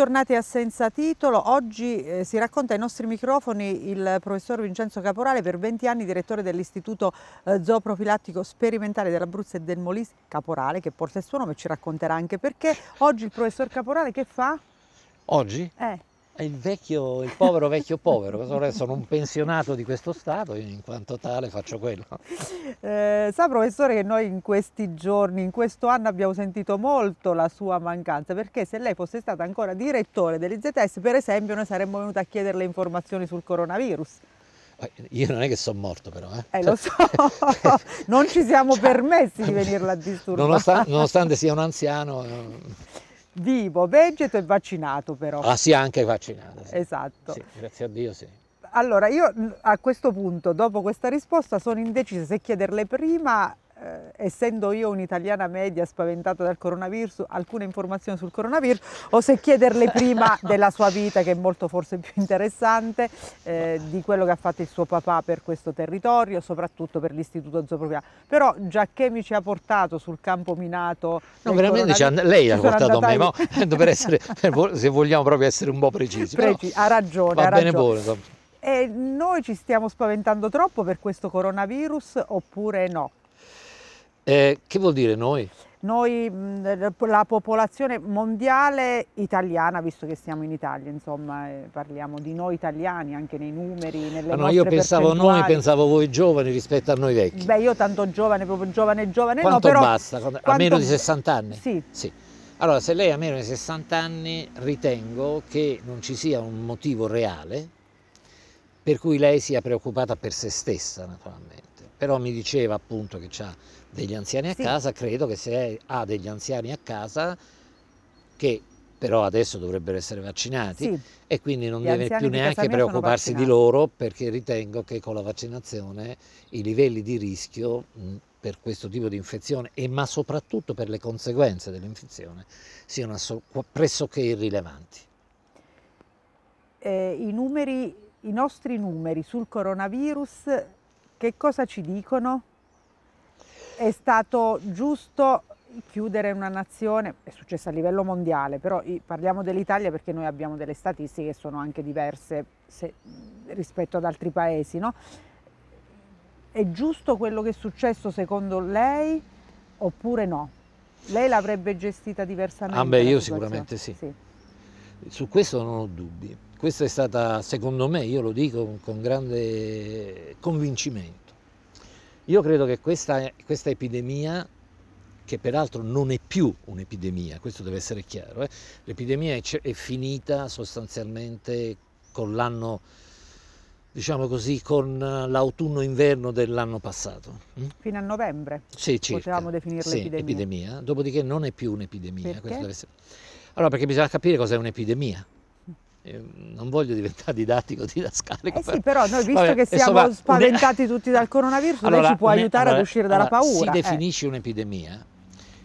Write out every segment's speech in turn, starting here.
Bentornati a Senza Titolo, oggi eh, si racconta ai nostri microfoni il professor Vincenzo Caporale, per 20 anni direttore dell'Istituto eh, Zooprofilattico Sperimentale dell'Abruzzo e del Molise, Caporale che porta il suo nome, ci racconterà anche perché. Oggi il professor Caporale che fa? Oggi? Eh il vecchio, il povero vecchio povero, sono un pensionato di questo Stato, e in quanto tale faccio quello. Eh, sa professore che noi in questi giorni, in questo anno abbiamo sentito molto la sua mancanza, perché se lei fosse stata ancora direttore dell'IZS, per esempio, noi saremmo venuti a chiederle informazioni sul coronavirus. Eh, io non è che sono morto però. Eh, eh lo so, non ci siamo cioè, permessi di venirla a disturbare. Nonostante, nonostante sia un anziano... Eh. Vivo, vegeto e vaccinato però. Ah sì, anche vaccinato. Sì. Esatto. Sì, grazie a Dio sì. Allora, io a questo punto, dopo questa risposta, sono indecisa se chiederle prima eh, essendo io un'italiana media spaventata dal coronavirus, alcune informazioni sul coronavirus o se chiederle prima della sua vita, che è molto forse più interessante, eh, di quello che ha fatto il suo papà per questo territorio, soprattutto per l'istituto zoopropriano. Però già che mi ci ha portato sul campo minato... No, veramente lei ha portato a me, ma per essere, per, se vogliamo proprio essere un po' precisi. Preci, ha ragione. Va ha bene ragione. Buono, e eh, noi ci stiamo spaventando troppo per questo coronavirus oppure no? Eh, che vuol dire noi? Noi, la popolazione mondiale italiana, visto che siamo in Italia, insomma, eh, parliamo di noi italiani anche nei numeri, nelle ah, io pensavo noi, pensavo voi giovani rispetto a noi vecchi. Beh, io tanto giovane, proprio giovane giovane, Quanto no, però... basta? Quanto... A meno di 60 anni? Sì. sì. Allora, se lei ha meno di 60 anni, ritengo che non ci sia un motivo reale per cui lei sia preoccupata per se stessa, naturalmente però mi diceva appunto che ha degli anziani a sì. casa, credo che se ha degli anziani a casa che però adesso dovrebbero essere vaccinati sì. e quindi non Gli deve più neanche preoccuparsi di loro perché ritengo che con la vaccinazione i livelli di rischio per questo tipo di infezione e ma soprattutto per le conseguenze dell'infezione siano pressoché irrilevanti. Eh, i, numeri, I nostri numeri sul coronavirus che cosa ci dicono? È stato giusto chiudere una nazione, è successo a livello mondiale, però parliamo dell'Italia perché noi abbiamo delle statistiche che sono anche diverse se, rispetto ad altri paesi, no? È giusto quello che è successo secondo lei oppure no? Lei l'avrebbe gestita diversamente? Ah beh, io situazione? sicuramente sì. sì. Su questo non ho dubbi. Questa è stata, secondo me, io lo dico con grande convincimento, io credo che questa, questa epidemia che peraltro non è più un'epidemia, questo deve essere chiaro. Eh? L'epidemia è, è, finita sostanzialmente con l'anno, diciamo così, con l'autunno-inverno dell'anno passato. Mm? Fino a novembre sì, potevamo definirla sì, epidemia. epidemia. Dopodiché non è più un'epidemia. Perché? Essere... Allora, perché bisogna capire cos'è un'epidemia. Ehm, non voglio diventare didattico didascalico. Eh sì, però noi visto Vabbè, che siamo insomma, spaventati tutti dal coronavirus, allora, lei ci può aiutare allora, ad uscire allora, dalla paura. Si eh. definisce un'epidemia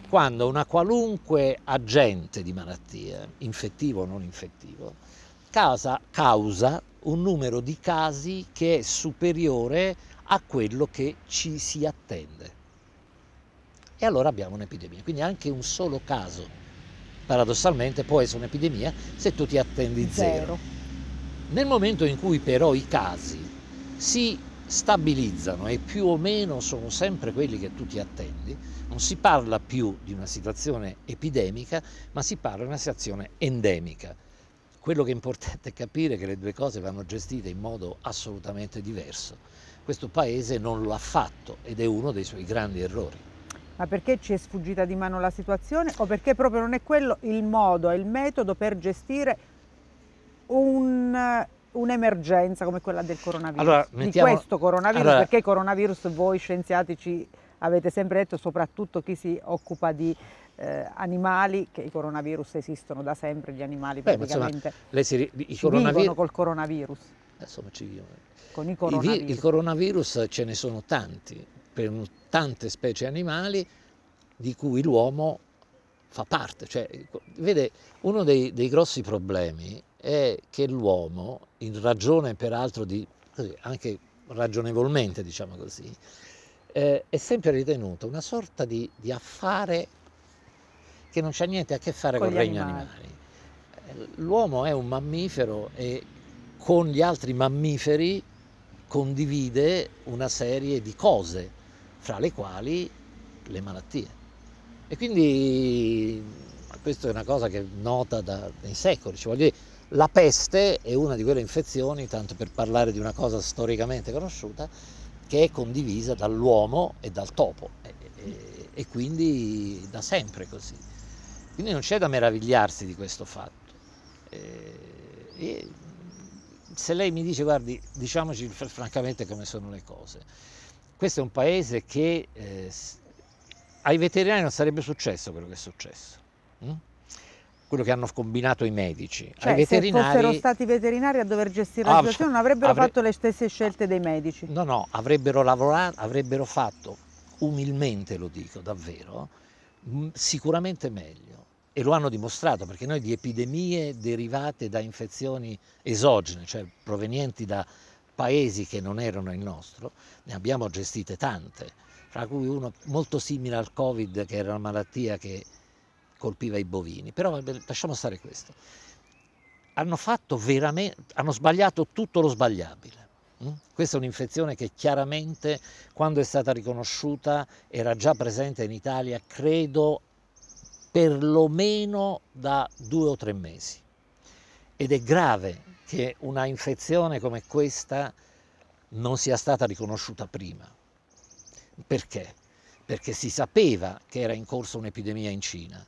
quando una qualunque agente di malattia, infettivo o non infettivo, causa, causa un numero di casi che è superiore a quello che ci si attende. E allora abbiamo un'epidemia. Quindi anche un solo caso paradossalmente può essere un'epidemia se tu ti attendi zero. zero. Nel momento in cui però i casi si stabilizzano e più o meno sono sempre quelli che tu ti attendi, non si parla più di una situazione epidemica, ma si parla di una situazione endemica. Quello che è importante è capire che le due cose vanno gestite in modo assolutamente diverso. Questo paese non lo ha fatto ed è uno dei suoi grandi errori ma perché ci è sfuggita di mano la situazione o perché proprio non è quello il modo il metodo per gestire un, un'emergenza come quella del coronavirus, allora, mettiamo... di questo coronavirus, allora... perché coronavirus voi scienziati ci avete sempre detto, soprattutto chi si occupa di eh, animali, che i coronavirus esistono da sempre, gli animali Beh, praticamente insomma, lei si, i coronavirus... col coronavirus. Eh, insomma, ci vivono. Con i coronavirus. I, I coronavirus ce ne sono tanti, per tante specie animali di cui l'uomo fa parte. Cioè, vede, uno dei, dei, grossi problemi è che l'uomo, in ragione peraltro di, anche ragionevolmente diciamo così, eh, è sempre ritenuto una sorta di, di affare che non c'ha niente a che fare con, il regno animali. animali. Eh, l'uomo è un mammifero e con gli altri mammiferi condivide una serie di cose fra le quali le malattie. E quindi questa è una cosa che è nota dai secoli, cioè, dire, la peste è una di quelle infezioni, tanto per parlare di una cosa storicamente conosciuta, che è condivisa dall'uomo e dal topo e, e, e quindi da sempre così. Quindi non c'è da meravigliarsi di questo fatto. Eh, e, se lei mi dice, guardi, diciamoci francamente come sono le cose questo è un paese che eh, ai veterinari non sarebbe successo quello che è successo. Hm? quello che hanno combinato i medici. Cioè, ai veterinari, se fossero stati veterinari a dover gestire la situazione non avrebbero avre fatto le stesse scelte dei medici. No, no, avrebbero lavorato, avrebbero fatto, umilmente lo dico davvero, mm, sicuramente meglio. E lo hanno dimostrato perché noi di epidemie derivate da infezioni esogene, cioè provenienti da paesi che non erano il nostro, ne abbiamo gestite tante, fra cui uno molto simile al Covid, che era una malattia che colpiva i bovini. Però lasciamo stare questo. Hanno, fatto veramente, hanno sbagliato tutto lo sbagliabile. Mm? Questa è un'infezione che chiaramente quando è stata riconosciuta era già presente in Italia, credo, perlomeno da due o tre mesi. Ed è grave che una infezione come questa non sia stata riconosciuta prima. Perché? Perché si sapeva che era in corso un'epidemia in Cina,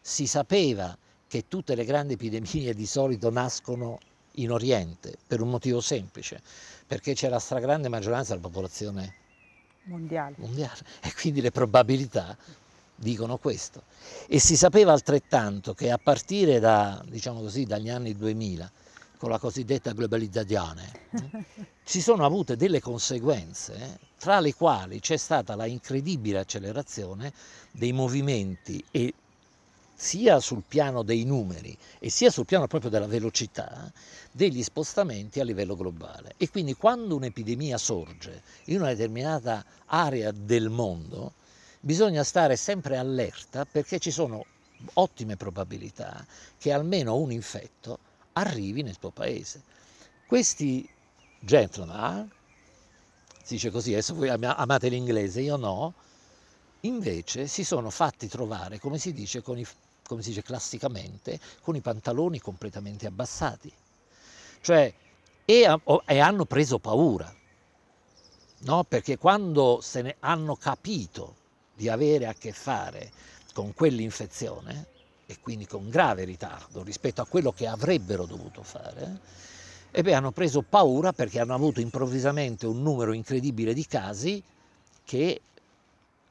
si sapeva che tutte le grandi epidemie di solito nascono in Oriente per un motivo semplice, perché c'è la stragrande maggioranza della popolazione mondiale. mondiale e quindi le probabilità dicono questo. E si sapeva altrettanto che a partire da, diciamo così, dagli anni 2000 con la cosiddetta globalizzazione, si eh, sono avute delle conseguenze eh, tra le quali c'è stata la incredibile accelerazione dei movimenti e sia sul piano dei numeri e sia sul piano proprio della velocità eh, degli spostamenti a livello globale. E quindi quando un'epidemia sorge in una determinata area del mondo, bisogna stare sempre allerta perché ci sono ottime probabilità che almeno un infetto arrivi nel tuo paese. Questi gentleman, si dice così, adesso voi amate l'inglese, io no, invece si sono fatti trovare, come si dice, i, come si dice classicamente, con i pantaloni completamente abbassati. Cioè, e, e hanno preso paura, no? perché quando se ne hanno capito di avere a che fare con quell'infezione, e quindi con grave ritardo rispetto a quello che avrebbero dovuto fare, e beh, hanno preso paura perché hanno avuto improvvisamente un numero incredibile di casi che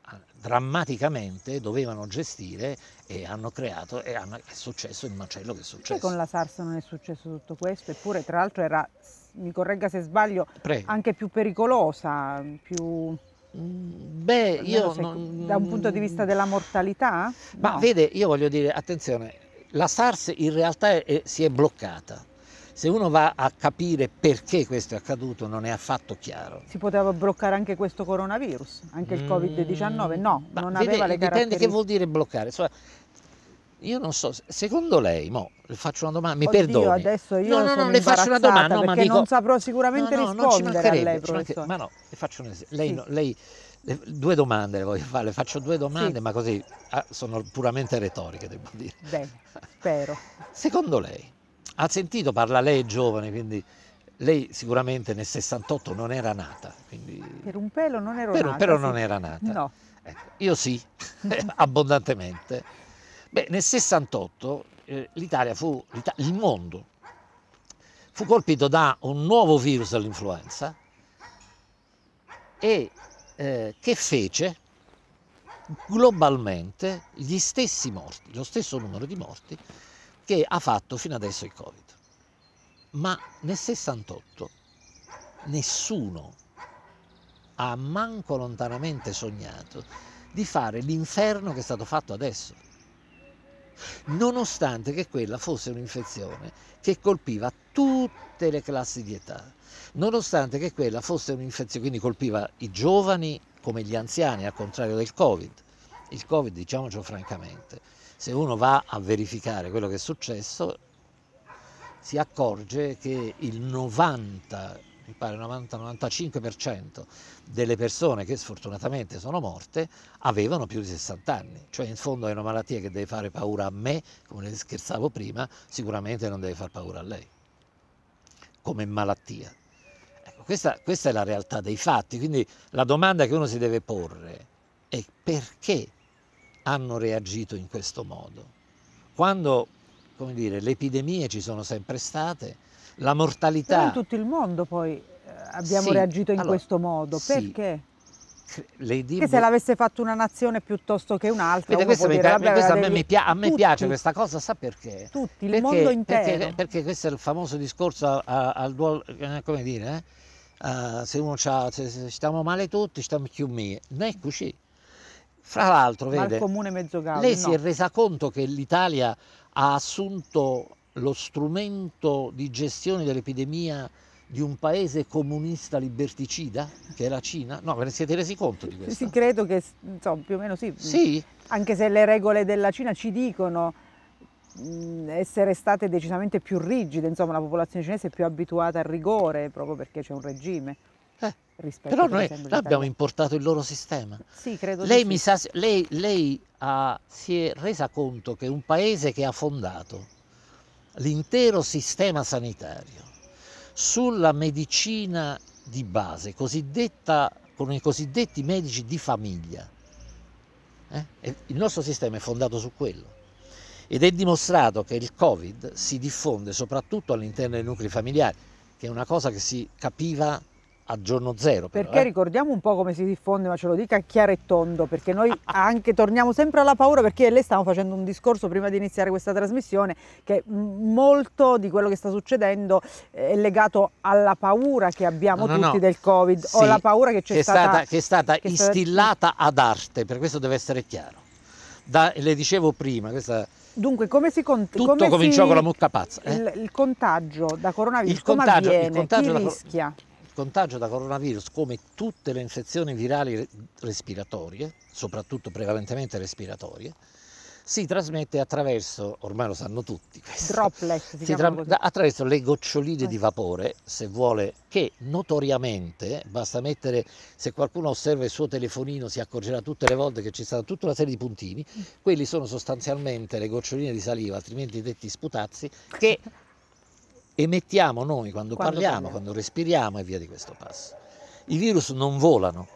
ah, drammaticamente dovevano gestire e hanno creato e hanno, è successo il macello che è successo. E con la SARS non è successo tutto questo, eppure tra l'altro era, mi corregga se sbaglio, Prego. anche più pericolosa, più... Beh, io... Cioè, non... Ecco, da un punto di vista della mortalità? Ma no. vede, io voglio dire, attenzione, la SARS in realtà è, è, si è bloccata. Se uno va a capire perché questo è accaduto non è affatto chiaro. Si poteva bloccare anche questo coronavirus, anche il mm. Covid-19? No, Ma non aveva vede, le caratteristiche. Dipende che vuol dire bloccare. Insomma, io non so, secondo lei, mo, le faccio una domanda, mi Oddio, perdoni. adesso io no, no, no, le faccio una domanda, no, ma dico, non saprò sicuramente no, no, rispondere a lei, professore. Ma no, le faccio un esempio. Lei, sì. no, lei le, due domande le voglio fare, le faccio due domande, sì. ma così ah, sono puramente retoriche, devo dire. Beh, spero. Secondo lei, ha sentito, parla lei giovane, quindi lei sicuramente nel 68 non era nata. Quindi... Per un pelo non ero per nata. Per sì. non era nata. No. Ecco, io sì, abbondantemente. Beh, nel 68 eh, l'Italia fu, il mondo fu colpito da un nuovo virus dell'influenza e eh, che fece globalmente gli stessi morti, lo stesso numero di morti che ha fatto fino adesso il Covid. Ma nel 68 nessuno ha manco lontanamente sognato di fare l'inferno che è stato fatto adesso nonostante che quella fosse un'infezione che colpiva tutte le classi di età, nonostante che quella fosse un'infezione, quindi colpiva i giovani come gli anziani, al contrario del Covid. Il Covid, diciamocelo francamente, se uno va a verificare quello che è successo, si accorge che il 90 mi pare 90-95% delle persone che sfortunatamente sono morte avevano più di 60 anni, cioè in fondo è una malattia che deve fare paura a me, come le scherzavo prima, sicuramente non deve far paura a lei, come malattia. Ecco, questa, questa è la realtà dei fatti, quindi la domanda che uno si deve porre è perché hanno reagito in questo modo? Quando, come dire, le epidemie ci sono sempre state, la mortalità. Però in tutto il mondo poi eh, abbiamo sì, reagito in allora, questo modo, sì. perché? Lady che se l'avesse fatto una nazione piuttosto che un'altra Vede, questo, mi, dire, vabbè, questo a me, degli... pia a me piace questa cosa sa perché? tutti, il perché, mondo intero perché, perché, questo è il famoso discorso al duolo eh, come dire eh? uh, se uno c'ha se, se stiamo male tutti stiamo più me non è così fra l'altro vede, comune mezzo Gaudi, lei no. si è resa conto che l'Italia ha assunto lo strumento di gestione dell'epidemia di un paese comunista liberticida, che è la Cina? No, ve ne siete resi conto di questo? Sì, credo che, insomma, più o meno sì. Sì? Anche se le regole della Cina ci dicono essere state decisamente più rigide, insomma la popolazione cinese è più abituata al rigore proprio perché c'è un regime. Eh, però noi, abbiamo importato il loro sistema. Sì, credo lei, sì. sa, lei, lei ha, si è resa conto che un paese che ha fondato l'intero sistema sanitario sulla medicina di base, cosiddetta, con i cosiddetti medici di famiglia. Eh? Il nostro sistema è fondato su quello ed è dimostrato che il Covid si diffonde soprattutto all'interno dei nuclei familiari, che è una cosa che si capiva a giorno zero. Però, perché eh. ricordiamo un po' come si diffonde, ma ce lo dica chiaro e tondo, perché noi ah, ah. anche torniamo sempre alla paura, perché lei stava facendo un discorso prima di iniziare questa trasmissione, che molto di quello che sta succedendo eh, è legato alla paura che abbiamo no, no, tutti no. del Covid, sì, o alla paura che c'è stata, stata, Che è stata che instillata stata... ad arte, per questo deve essere chiaro. Da, le dicevo prima, questa... Dunque, come si contagia? Tutto come cominciò si... con la mucca pazza. Eh? Il, il, contagio da coronavirus, il come avviene? Il contagio Chi rischia? il contagio da coronavirus, come tutte le infezioni virali respiratorie, soprattutto prevalentemente respiratorie, si trasmette attraverso, ormai lo sanno tutti, questo, Droplet, si tra- attraverso le goccioline di eh. vapore, se vuole, che notoriamente, basta mettere, se qualcuno osserva il suo telefonino si accorgerà tutte le volte che ci stanno tutta una serie di puntini, mm. quelli sono sostanzialmente le goccioline di saliva, altrimenti detti sputazzi, che emettiamo noi quando, quando parliamo, parliamo, quando respiriamo e via di questo passo. I virus non volano,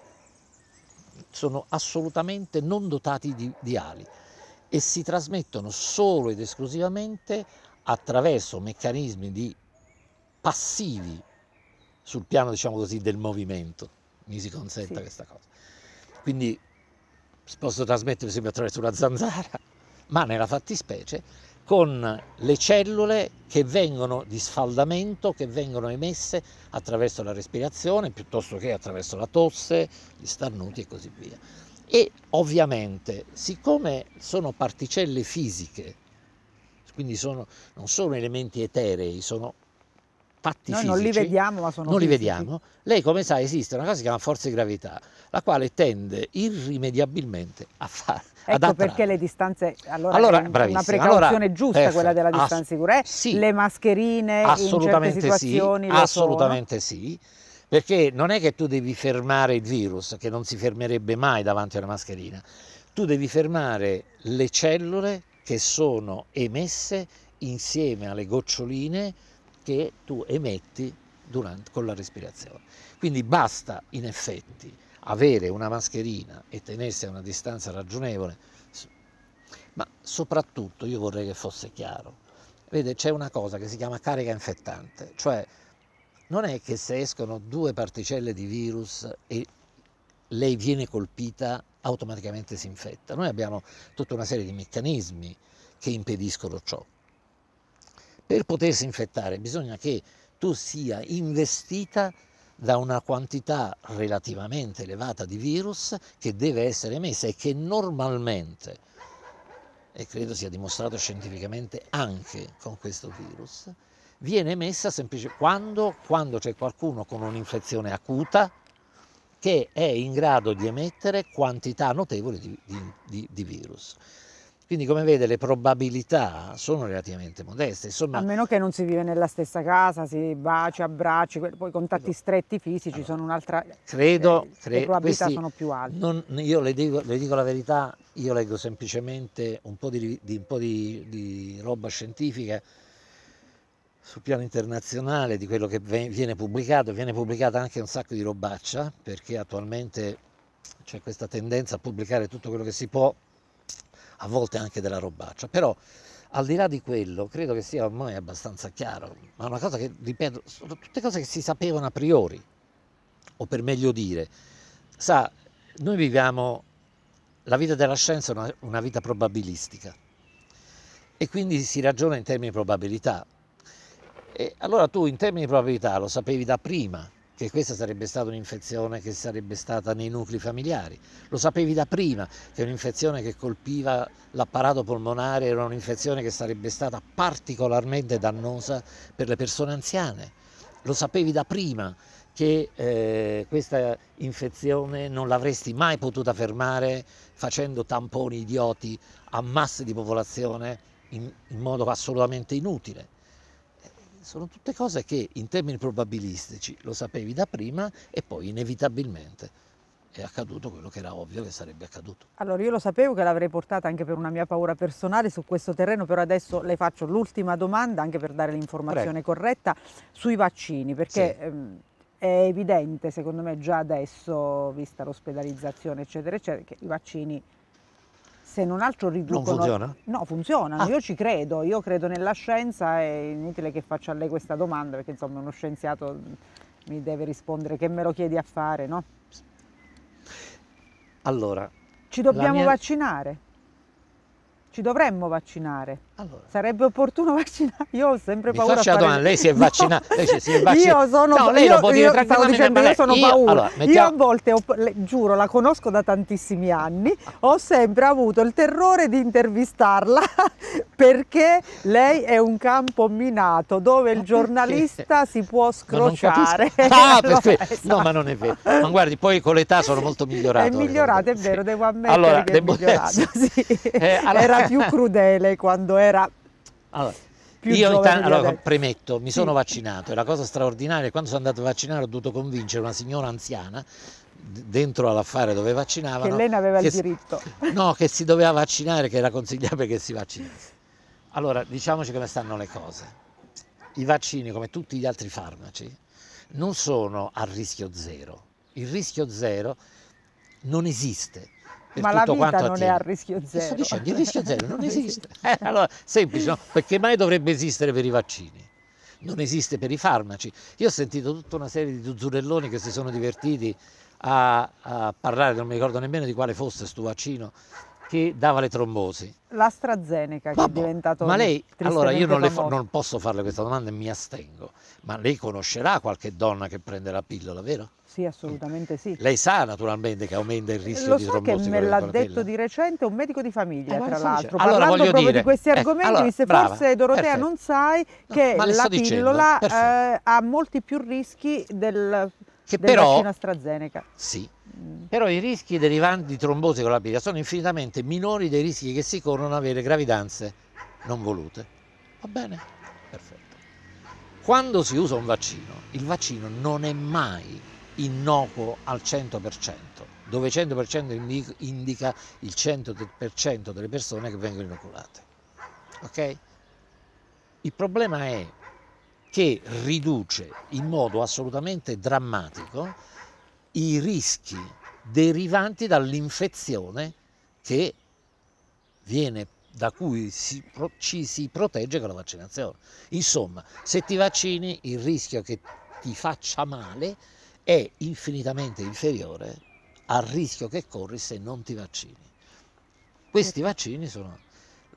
sono assolutamente non dotati di, di ali e si trasmettono solo ed esclusivamente attraverso meccanismi di passivi sul piano, diciamo così, del movimento. Mi si consenta sì. questa cosa. Quindi posso trasmettere, per esempio, attraverso una zanzara, ma nella fattispecie con le cellule che vengono di sfaldamento, che vengono emesse attraverso la respirazione piuttosto che attraverso la tosse, gli starnuti e così via. E ovviamente, siccome sono particelle fisiche, quindi sono, non sono elementi eterei, sono patti Noi fisici. non li vediamo, ma sono Non fisici. li vediamo. Lei, come sa, esiste una cosa che si chiama forza di gravità, la quale tende irrimediabilmente a fare Ecco perché le distanze, allora, allora una precauzione allora, giusta perfetto, quella della distanza sicura, eh? sì, le mascherine assolutamente in certe situazioni sì, assolutamente sono. sì. Perché non è che tu devi fermare il virus, che non si fermerebbe mai davanti a una mascherina, tu devi fermare le cellule che sono emesse insieme alle goccioline che tu emetti durante, con la respirazione. Quindi basta in effetti avere una mascherina e tenersi a una distanza ragionevole, ma soprattutto io vorrei che fosse chiaro. Vede, c'è una cosa che si chiama carica infettante, cioè non è che se escono due particelle di virus e lei viene colpita automaticamente si infetta. Noi abbiamo tutta una serie di meccanismi che impediscono ciò. Per potersi infettare bisogna che tu sia investita da una quantità relativamente elevata di virus che deve essere emessa e che normalmente, e credo sia dimostrato scientificamente anche con questo virus, viene emessa semplicemente quando, quando c'è qualcuno con un'infezione acuta che è in grado di emettere quantità notevoli di, di, di, di virus. Quindi come vede le probabilità sono relativamente modeste. Insomma, a meno che non si vive nella stessa casa, si baci, abbracci, poi contatti esatto. stretti fisici allora, sono un'altra... Eh, credo, eh, le probabilità sono più alte. Non, io le dico, le dico, la verità, io leggo semplicemente un po' di, di, un po di, di roba scientifica sul piano internazionale, di quello che viene pubblicato, viene pubblicata anche un sacco di robaccia, perché attualmente c'è questa tendenza a pubblicare tutto quello che si può a volte anche della robaccia, però al di là di quello credo che sia ormai abbastanza chiaro, ma una cosa che, ripeto, sono tutte cose che si sapevano a priori, o per meglio dire, sa, noi viviamo, la vita della scienza è una, una vita probabilistica e quindi si ragiona in termini di probabilità. E allora tu in termini di probabilità lo sapevi da prima che questa sarebbe stata un'infezione che sarebbe stata nei nuclei familiari. Lo sapevi da prima che un'infezione che colpiva l'apparato polmonare era un'infezione che sarebbe stata particolarmente dannosa per le persone anziane. Lo sapevi da prima che eh, questa infezione non l'avresti mai potuta fermare facendo tamponi idioti a masse di popolazione in, in modo assolutamente inutile. Sono tutte cose che in termini probabilistici lo sapevi da prima e poi inevitabilmente è accaduto quello che era ovvio che sarebbe accaduto. Allora io lo sapevo che l'avrei portata anche per una mia paura personale su questo terreno, però adesso le faccio l'ultima domanda anche per dare l'informazione corretta sui vaccini, perché sì. ehm, è evidente secondo me già adesso, vista l'ospedalizzazione eccetera eccetera, che i vaccini se non altro riducono... Non funziona? No, funzionano, ah. io ci credo, io credo nella scienza, è inutile che faccia a lei questa domanda perché insomma uno scienziato mi deve rispondere che me lo chiedi a fare, no? Allora... Ci dobbiamo mia... vaccinare? Ci dovremmo vaccinare? Allora. Sarebbe opportuno vaccinare. Io ho sempre paura. Mi faccia fare... domanda, lei si è vaccinata? No. si è vaccinata. Io sono no, lei io, lo può dire io, dicendo, io sono io, Allora, mettiamo... Io a volte, ho, le, giuro, la conosco da tantissimi anni, ho sempre avuto il terrore di intervistarla perché lei è un campo minato dove il giornalista si può scrociare. Ah, allora, esatto. No, ma non è vero. Ma guardi, poi con l'età sono molto migliorato. È migliorato, eh, è vero, sì. devo ammettere allora, che è migliorato. Sì. Eh, allora... Era più crudele quando era allora, io intanto, allora, premetto, mi sì. sono vaccinato, e la cosa straordinaria, è quando sono andato a vaccinare ho dovuto convincere una signora anziana dentro all'affare dove vaccinavano che lei ne aveva che, il diritto no, che si doveva vaccinare, che era consigliabile che si vaccinasse allora, diciamoci come stanno le cose i vaccini, come tutti gli altri farmaci, non sono a rischio zero. Il rischio zero non esiste ma la vita non aziende. è a rischio zero. Sto dicendo, il rischio zero non esiste. Eh, allora, semplice, no? Perché mai dovrebbe esistere per i vaccini? Non esiste per i farmaci. Io ho sentito tutta una serie di zuzzurelloni che si sono divertiti a, a, parlare, non mi ricordo nemmeno di quale fosse questo vaccino, che dava le trombosi. L'AstraZeneca che ma è diventato Ma lei, allora io non, fa, non, posso farle questa domanda e mi astengo, ma lei conoscerà qualche donna che prende la pillola, vero? Sì, assolutamente sì. Lei sa naturalmente che aumenta il rischio Lo di so trombosi. Lo che me l'ha detto di recente un medico di famiglia, eh, tra l'altro, allora, parlando proprio dire, di questi eh, argomenti, eh, allora, se brava, forse Dorotea perfetto. non sai che no, la pillola eh, ha molti più rischi del, che della però, vaccino AstraZeneca. Sì, però i rischi derivanti di trombosi con la pila sono infinitamente minori dei rischi che si corrono avere gravidanze non volute. Va bene? Perfetto. Quando si usa un vaccino, il vaccino non è mai innocuo al 100%, dove 100% indica il 100% delle persone che vengono inoculate. Ok? Il problema è che riduce in modo assolutamente drammatico i rischi derivanti dall'infezione che viene da cui si, ci si protegge con la vaccinazione. Insomma, se ti vaccini il rischio che ti faccia male è infinitamente inferiore al rischio che corri se non ti vaccini. Questi certo. vaccini sono...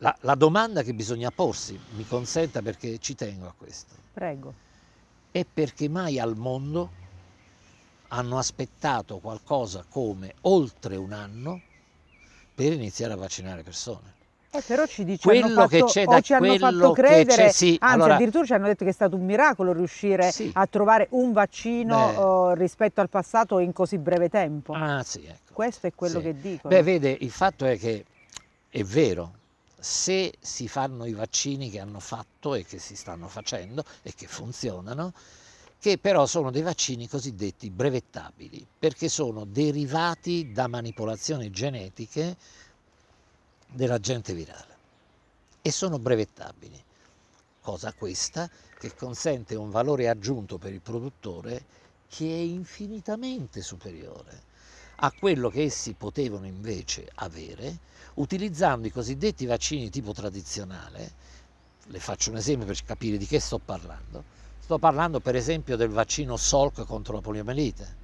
La, la domanda che bisogna porsi, mi consenta perché ci tengo a questo. Prego. È perché mai al mondo hanno aspettato qualcosa come oltre un anno per iniziare a vaccinare persone. Eh, però ci dice quello fatto, che c'è da ci hanno fatto credere, sì, anzi allora, addirittura ci hanno detto che è stato un miracolo riuscire sì, a trovare un vaccino beh, eh, rispetto al passato in così breve tempo. Ah, sì, ecco. Questo è quello che dico. Beh, vede, il fatto è che è vero, se si fanno i vaccini che hanno fatto e che si stanno facendo e che funzionano, che però sono dei vaccini cosiddetti brevettabili, perché sono derivati da manipolazioni genetiche dell'agente virale e sono brevettabili, cosa questa che consente un valore aggiunto per il produttore che è infinitamente superiore a quello che essi potevano invece avere utilizzando i cosiddetti vaccini tipo tradizionale, le faccio un esempio per capire di che sto parlando, Sto parlando per esempio del vaccino Solc contro la poliomielite.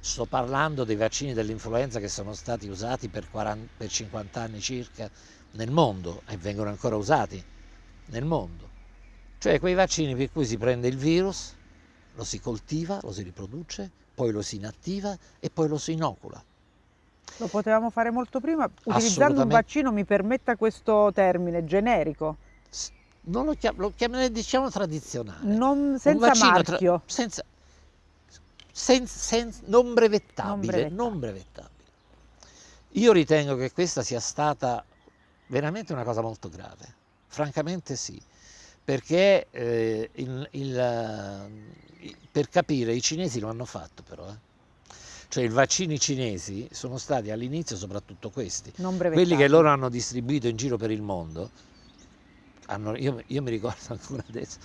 sto parlando dei vaccini dell'influenza che sono stati usati per, 40, per 50 anni circa nel mondo e vengono ancora usati nel mondo. Cioè quei vaccini per cui si prende il virus, lo si coltiva, lo si riproduce, poi lo si inattiva e poi lo si inocula. Lo potevamo fare molto prima utilizzando un vaccino, mi permetta questo termine, generico non lo, chiam- lo chiam- diciamo tradizionale. Non, senza marchio. Tra- senza, sen- sen- non, brevettabile, non, non brevettabile. Io ritengo che questa sia stata veramente una cosa molto grave, francamente sì, perché eh, il, il, per capire i cinesi lo hanno fatto però. Eh cioè i vaccini cinesi sono stati all'inizio soprattutto questi, quelli che loro hanno distribuito in giro per il mondo, hanno, io, io mi ricordo ancora adesso,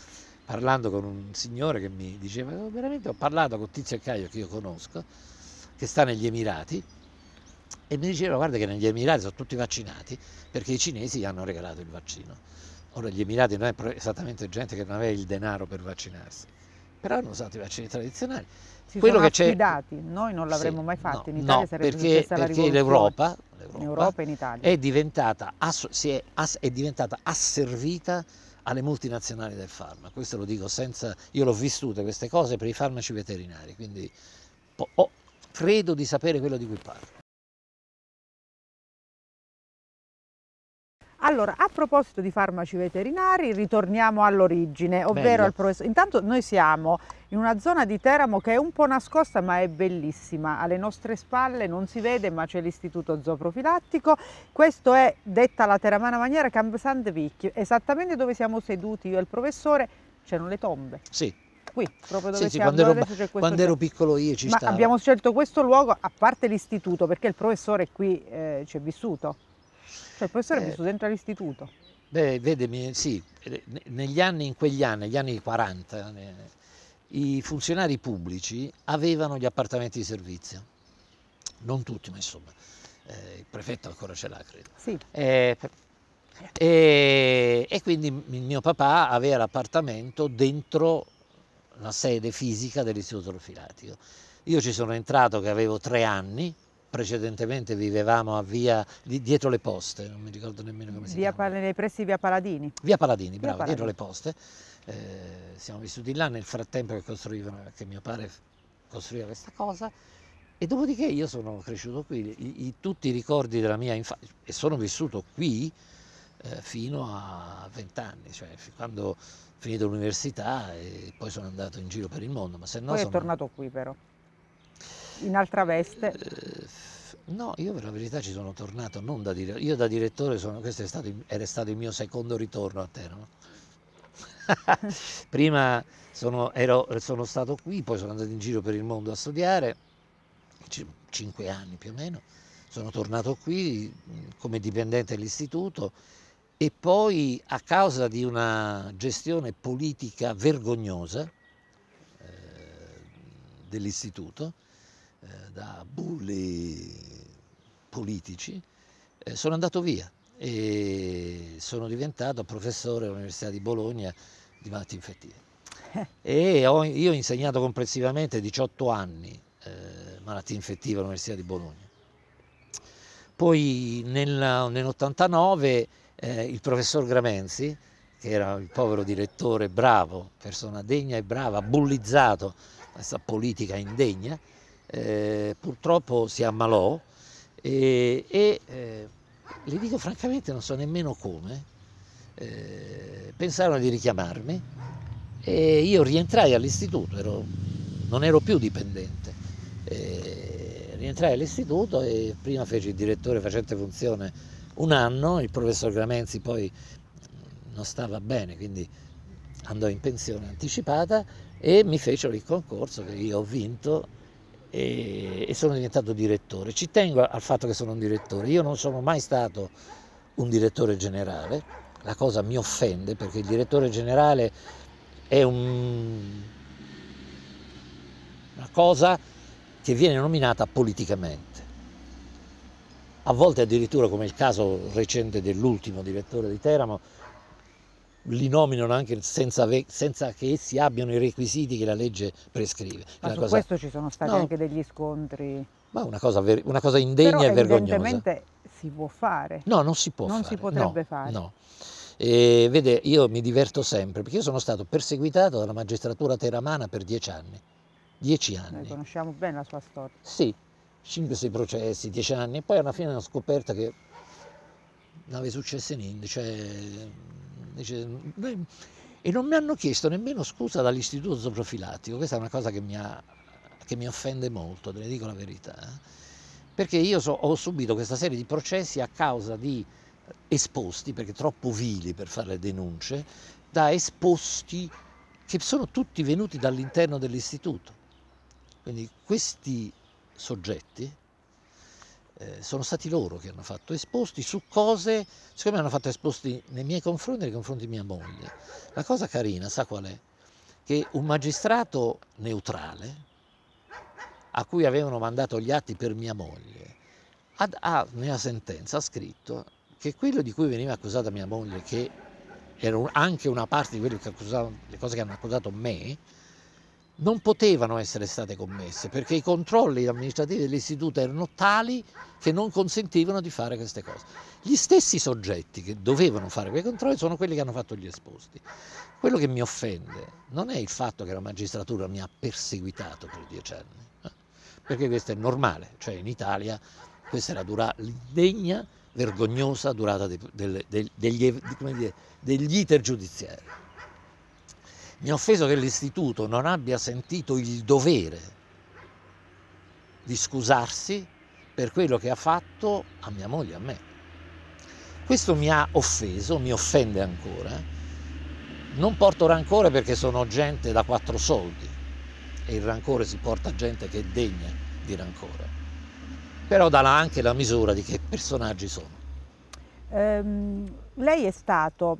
parlando con un signore che mi diceva, oh, veramente ho parlato con Tizio e Caio che io conosco, che sta negli Emirati, e mi diceva, guarda che negli Emirati sono tutti vaccinati perché i cinesi gli hanno regalato il vaccino. Ora gli Emirati non è esattamente gente che non aveva il denaro per vaccinarsi, però hanno usato i vaccini tradizionali. Si Quello sono che affidati, c'è... noi non l'avremmo sì, mai fatto, no, in Italia no, sarebbe perché, perché l'Europa l'Europa, in Europa e in Italia. È diventata, è, è diventata, asservita alle multinazionali del farmaco. Questo lo dico senza... Io l'ho vissuta queste cose per i farmaci veterinari, quindi oh, credo di sapere quello di cui parlo. Allora, a proposito di farmaci veterinari, ritorniamo all'origine, ovvero al professor. Intanto noi siamo in una zona di Teramo che è un po' nascosta ma è bellissima. Alle nostre spalle non si vede ma c'è l'istituto zooprofilattico. Questo è, detta la teramana maniera, Campesante Vecchio, esattamente dove siamo seduti io e il professore, c'erano le tombe. Sì, qui, proprio dove sì, sì, quando, ero, quando ero, piccolo io ci Ma stavo. abbiamo scelto questo luogo, a parte l'istituto, perché il professore qui eh, ci è vissuto. Cioè il professore è eh, bisogna entrare all'istituto. Beh, vedemi, sì, eh, negli anni, in quegli anni, negli anni 40, eh, i funzionari pubblici avevano gli appartamenti di servizio. Non tutti, ma insomma, eh, il prefetto ancora ce l'ha, credo. Sì. Eh, e, e, quindi mio papà aveva l'appartamento dentro la sede fisica dell'istituto profilatico. Io ci sono entrato che avevo tre anni, precedentemente vivevamo a via, dietro le poste, non mi ricordo nemmeno come si chiama. nei pressi via Paladini. Via Paladini, bravo, dietro le poste. Eh, siamo vissuti là nel frattempo che, che mio padre costruiva questa cosa. E dopodiché io sono cresciuto qui, I, i, tutti i ricordi della mia infanzia, e sono vissuto qui eh, fino a vent'anni, cioè quando ho finito l'università e poi sono andato in giro per il mondo. Ma se no poi sono... è tornato qui però in altra veste? Eh, no, io per la verità ci sono tornato non da direttore, io da direttore sono, questo stato, era stato il mio secondo ritorno a Teramo. Prima sono, ero, sono, stato qui, poi sono andato in giro per il mondo a studiare, cinque anni più o meno, sono tornato qui mm, come dipendente dell'istituto e poi a causa di una gestione politica vergognosa eh, dell'istituto, eh, da bulli politici, eh, sono andato via e sono diventato professore all'Università di Bologna di malattie infettive. E ho, io ho insegnato complessivamente 18 anni eh, malattie infettive all'Università di Bologna. Poi nel, nell'89 eh, il professor Gramenzi, che era il povero direttore bravo, persona degna e brava, bullizzato da questa politica indegna, eh, purtroppo si ammalò e, e eh, le dico francamente non so nemmeno come, eh, pensarono di richiamarmi e io rientrai all'istituto, ero, non ero più dipendente. Eh, rientrai all'istituto e prima feci il direttore facente funzione un anno, il professor Gramenzi poi non stava bene, quindi andò in pensione anticipata e mi fecero il concorso che io ho vinto e, e sono diventato direttore. Ci tengo al fatto che sono un direttore, io non sono mai stato un direttore generale, la cosa mi offende perché il direttore generale è un, una cosa che viene nominata politicamente. A volte addirittura, come il caso recente dell'ultimo direttore di Teramo, li nominano anche senza, senza, che essi abbiano i requisiti che la legge prescrive. Ma su cosa... questo ci sono stati no. anche degli scontri. Ma una cosa, ver... una cosa indegna Però e vergognosa. Evidentemente si può fare. No, non si può non fare. Non si potrebbe no, fare. No. E, vede, io mi diverto sempre perché io sono stato perseguitato dalla magistratura teramana per dieci anni. Dieci anni. Noi conosciamo bene la sua storia. Sì, cinque, sei processi, dieci anni, e poi alla fine ho scoperto che non aveva successo niente, cioè Dice, beh, e non mi hanno chiesto nemmeno scusa dall'istituto zooprofilattico, questa è una cosa che mi, ha, che mi offende molto, te ne dico la verità, eh. perché io so, ho subito questa serie di processi a causa di eh, esposti, perché troppo vili per fare le denunce, da esposti che sono tutti venuti dall'interno dell'istituto. Quindi questi soggetti eh, sono stati loro che hanno fatto esposti su cose, siccome hanno fatto esposti nei miei confronti e nei confronti di mia moglie. La cosa carina, sa qual è? Che un magistrato neutrale, a cui avevano mandato gli atti per mia moglie, ad, a, nella sentenza ha scritto che quello di cui veniva accusata mia moglie, che era un, anche una parte di quello che accusava, le cose che hanno accusato me, non potevano essere state commesse perché i controlli amministrativi dell'istituto erano tali che non consentivano di fare queste cose. Gli stessi soggetti che dovevano fare quei controlli sono quelli che hanno fatto gli esposti. Quello che mi offende non è il fatto che la magistratura mi ha perseguitato per dieci anni, eh? perché questo è normale, cioè in Italia questa era dura, l'indegna, vergognosa durata degli, degli iter giudiziari. Mi ha offeso che l'Istituto non abbia sentito il dovere di scusarsi per quello che ha fatto a mia moglie, a me. Questo mi ha offeso, mi offende ancora. Non porto rancore perché sono gente da quattro soldi e il rancore si porta a gente che è degna di rancore. Però dà anche la misura di che personaggi sono. Um, lei è stato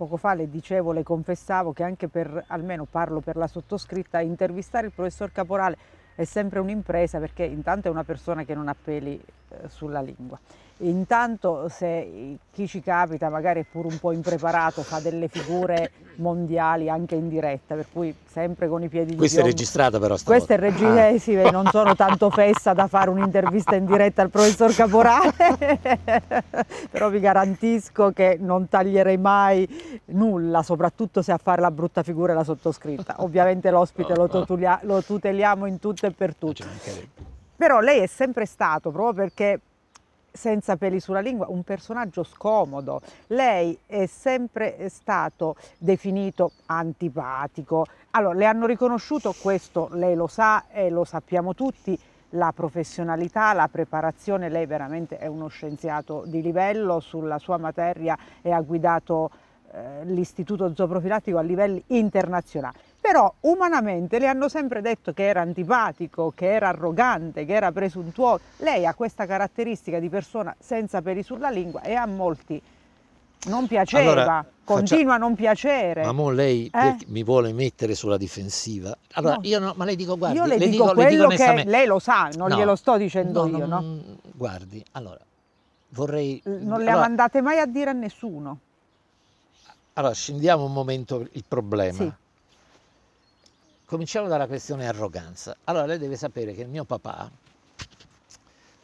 Poco fa le dicevo, le confessavo che anche per, almeno parlo per la sottoscritta, intervistare il professor Caporale è sempre un'impresa perché intanto è una persona che non ha peli eh, sulla lingua. Intanto se chi ci capita, magari è pur un po' impreparato, fa delle figure mondiali anche in diretta, per cui sempre con i piedi di Questa è registrata però stavolta. Questa è registrata, ah. sì, non sono tanto fessa da fare un'intervista in diretta al professor Caporale, però vi garantisco che non taglierei mai nulla, soprattutto se a fare la brutta figura è la sottoscritta. Ovviamente l'ospite lo, lo tuteliamo in tutto e per tutto. Però lei è sempre stato, proprio perché senza peli sulla lingua, un personaggio scomodo. Lei è sempre stato definito antipatico. Allora, le hanno riconosciuto questo, lei lo sa e lo sappiamo tutti, la professionalità, la preparazione, lei veramente è uno scienziato di livello, sulla sua materia e ha guidato eh, l'istituto zooprofilattico a livelli internazionali. Però umanamente le hanno sempre detto che era antipatico, che era arrogante, che era presuntuoso. Lei ha questa caratteristica di persona senza peli sulla lingua e a molti non piaceva, allora, continua faccia... a non piacere. Ma mo lei eh? mi vuole mettere sulla difensiva. Allora, no. io no, ma lei dico, guardi, io le, le dico, dico quello le dico che lei lo sa, non no. glielo sto dicendo io, no? Guardi, allora, vorrei... Non le allora... mandate mai a dire a nessuno. Allora, scendiamo un momento il problema. Sì. Cominciamo dalla questione arroganza. Allora, lei deve sapere che il mio papà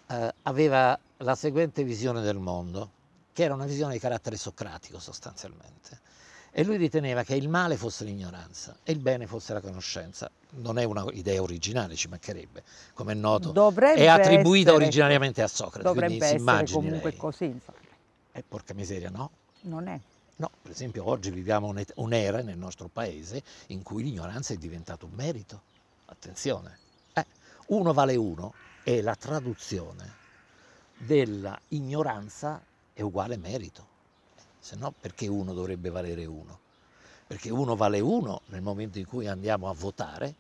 eh, aveva la seguente visione del mondo, che era una visione di carattere socratico sostanzialmente. E lui riteneva che il male fosse l'ignoranza e il bene fosse la conoscenza. Non è un'idea originale, ci mancherebbe, come è noto. Dovrebbe è attribuita essere, originariamente a Socrate. Dovrebbe quindi si essere comunque lei. così, infatti. E eh, porca miseria, no? Non è. No, per esempio oggi viviamo un'era nel nostro paese in cui l'ignoranza è diventata un merito. Attenzione, eh, uno vale uno è la traduzione della ignoranza è uguale merito. Se no perché uno dovrebbe valere uno? Perché uno vale uno nel momento in cui andiamo a votare,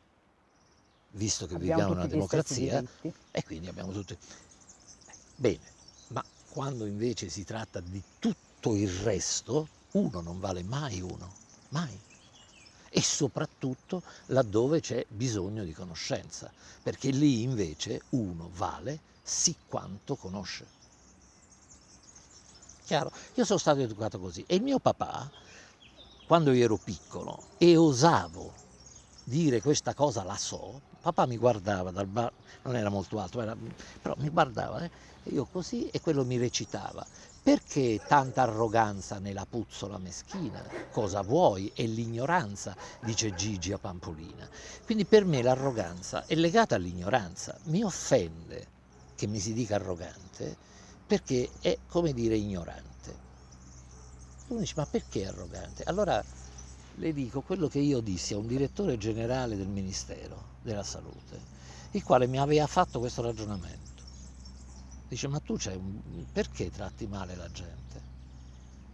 visto che abbiamo viviamo una democrazia, e quindi abbiamo tutti... Eh, bene, ma quando invece si tratta di tutto il resto, uno non vale mai uno, mai. E soprattutto laddove c'è bisogno di conoscenza, perché lì invece uno vale sì quanto conosce. Chiaro? Io sono stato educato così e mio papà, quando io ero piccolo e osavo dire questa cosa la so, papà mi guardava dal bar, non era molto alto, era, però mi guardava, eh? io così e quello mi recitava. Perché tanta arroganza nella puzzola meschina? Cosa vuoi? È l'ignoranza, dice Gigi a Pampolina. Quindi per me l'arroganza è legata all'ignoranza. Mi offende che mi si dica arrogante perché è come dire ignorante. Uno dice ma perché arrogante? Allora le dico quello che io dissi a un direttore generale del Ministero della Salute, il quale mi aveva fatto questo ragionamento Dice, ma tu c'hai un... perché tratti male la gente?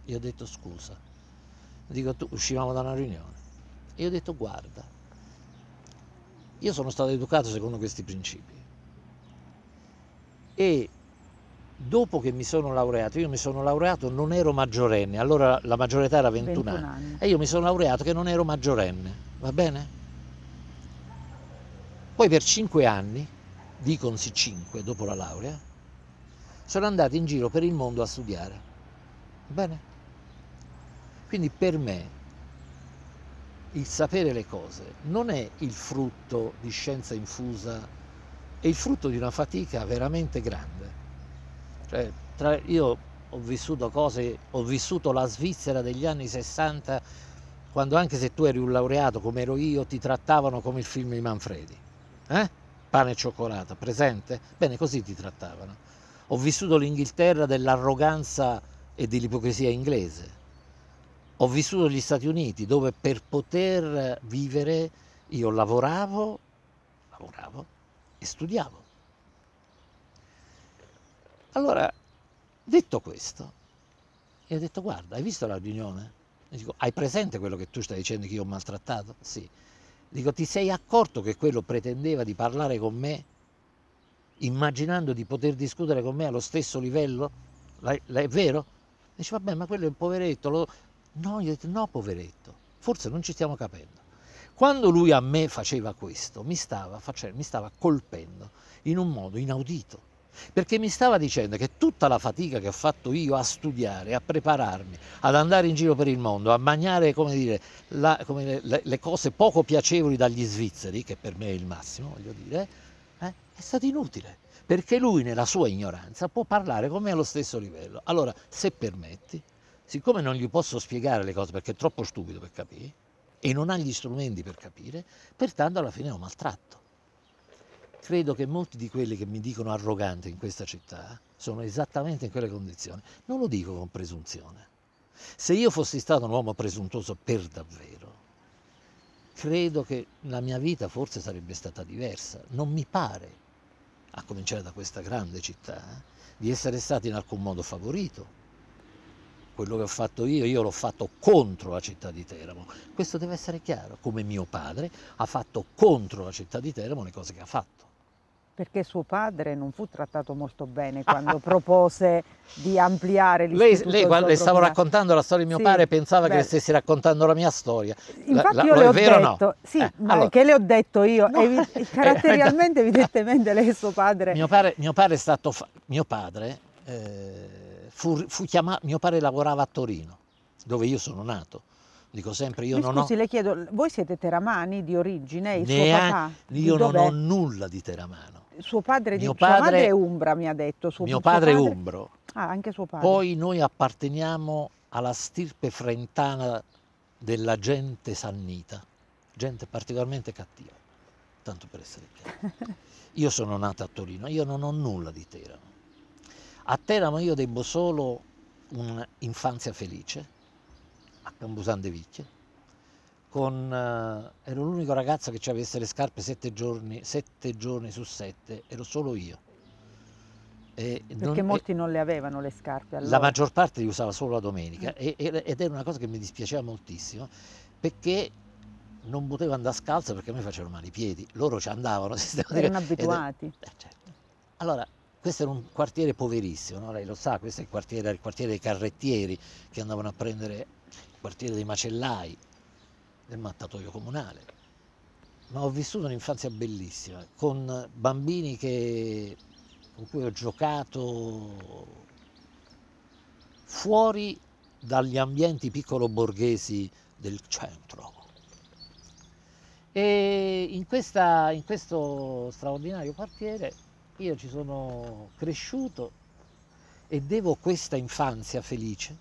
Io ho detto, scusa. Dico, tu uscivamo da una riunione. E io ho detto, guarda, io sono stato educato secondo questi principi. E dopo che mi sono laureato, io mi sono laureato, non ero maggiorenne, allora la maggiorità era 21, 21 anni. anni. E io mi sono laureato che non ero maggiorenne, va bene? Poi per 5 anni, diconsi 5 dopo la laurea, sono andati in giro per il mondo a studiare. Bene? Quindi per me il sapere le cose non è il frutto di scienza infusa, è il frutto di una fatica veramente grande. Cioè, tra, io ho vissuto cose, ho vissuto la Svizzera degli anni 60, quando anche se tu eri un laureato come ero io, ti trattavano come il film di Manfredi. Eh? Pane e cioccolata, presente? Bene, così ti trattavano ho vissuto l'Inghilterra dell'arroganza e dell'ipocrisia inglese. Ho vissuto gli Stati Uniti dove per poter vivere io lavoravo, lavoravo e studiavo. Allora, detto questo, gli ho detto guarda, hai visto la riunione? Dico, hai presente quello che tu stai dicendo che io ho maltrattato? Sì. Dico, ti sei accorto che quello pretendeva di parlare con me immaginando di poter discutere con me allo stesso livello? è vero? Dice, vabbè, ma quello è un poveretto. Lo... No, io ho detto, no, poveretto, forse non ci stiamo capendo. Quando lui a me faceva questo, mi stava, facendo, mi stava colpendo in un modo inaudito, perché mi stava dicendo che tutta la fatica che ho fatto io a studiare, a prepararmi, ad andare in giro per il mondo, a mangiare come dire, la, come le, le cose poco piacevoli dagli svizzeri, che per me è il massimo, voglio dire, eh, è stato inutile, perché lui nella sua ignoranza può parlare con me allo stesso livello. Allora, se permetti, siccome non gli posso spiegare le cose perché è troppo stupido per capire e non ha gli strumenti per capire, pertanto alla fine è un maltratto. Credo che molti di quelli che mi dicono arrogante in questa città sono esattamente in quelle condizioni. Non lo dico con presunzione. Se io fossi stato un uomo presuntuoso per davvero, credo che la mia vita forse sarebbe stata diversa. Non mi pare, a cominciare da questa grande città, di essere stato in alcun modo favorito. Quello che ho fatto io, io l'ho fatto contro la città di Teramo. Questo deve essere chiaro, come mio padre ha fatto contro la città di Teramo le cose che ha fatto. Perché suo padre non fu trattato molto bene quando propose di ampliare l'istituto Lei, lei quando le stavo raccontando la storia di mio sì, padre pensava beh. che stessi raccontando la mia storia. Infatti la, la, io le ho detto, no? sì, eh, ma allora. che le ho detto io, no. evi eh, caratterialmente evidentemente lei e suo padre. Mio padre, mio padre è stato, mio padre, eh, fu, fu chiamato, mio padre lavorava a Torino, dove io sono nato. Dico sempre io Mi non scusi, ho... le chiedo, voi siete teramani di origine? Il Nea, suo papà, io non ho nulla di teramano. Suo padre, mio di, padre, sua madre è Umbra, mi ha detto. Suo, mio suo padre, padre è Umbro. Ah, anche suo padre. Poi noi apparteniamo alla stirpe frentana della gente sannita, gente particolarmente cattiva, tanto per essere chiaro. Io sono nato a Torino, io non ho nulla di Teramo. A Teramo io debbo solo un'infanzia felice, a Cambusan de Vicchia, con, eh, ero l'unico ragazzo che ci avesse le scarpe sette giorni, sette giorni su sette, ero solo io. E Perché non, molti e, non le avevano le scarpe allora. La maggior parte le usava solo la domenica eh. e, ed era una cosa che mi dispiaceva moltissimo perché non potevo andare scalzo perché a me facevano male i piedi, loro ci andavano. Erano abituati. Era, eh, certo. Allora, questo era un quartiere poverissimo, no? lei lo sa, questo è il quartiere, il quartiere dei carrettieri che andavano a prendere, il quartiere dei macellai, del mattatoio comunale. Ma ho vissuto un'infanzia bellissima, con bambini che, con cui ho giocato fuori dagli ambienti piccolo borghesi del centro. E in, questa, in questo straordinario quartiere io ci sono cresciuto e devo questa infanzia felice,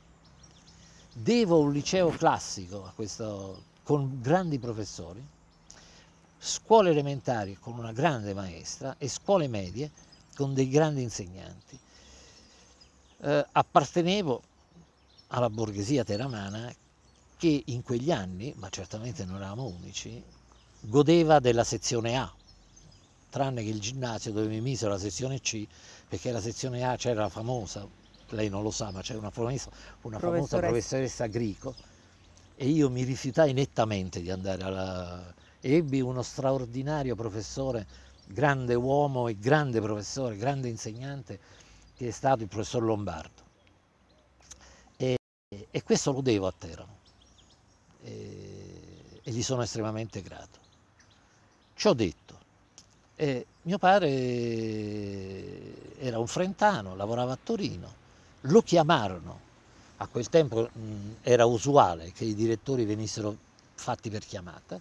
devo un liceo classico a questo con grandi professori, scuole elementari con una grande maestra e scuole medie con dei grandi insegnanti. Eh, appartenevo alla borghesia teramana che in quegli anni, ma certamente non eravamo unici, godeva della sezione A, tranne che il ginnasio dove mi misero la sezione C, perché la sezione A c'era la famosa, lei non lo sa, ma c'era una, una famosa professoressa Grico, e io mi rifiutai nettamente di andare alla... Ebbi uno straordinario professore, grande uomo e grande professore, grande insegnante, che è stato il professor Lombardo. E, e questo lo devo a Teramo e, e gli sono estremamente grato. Ciò detto, eh, mio padre era un frentano, lavorava a Torino, lo chiamarono a quel tempo mh, era usuale che i direttori venissero fatti per chiamata,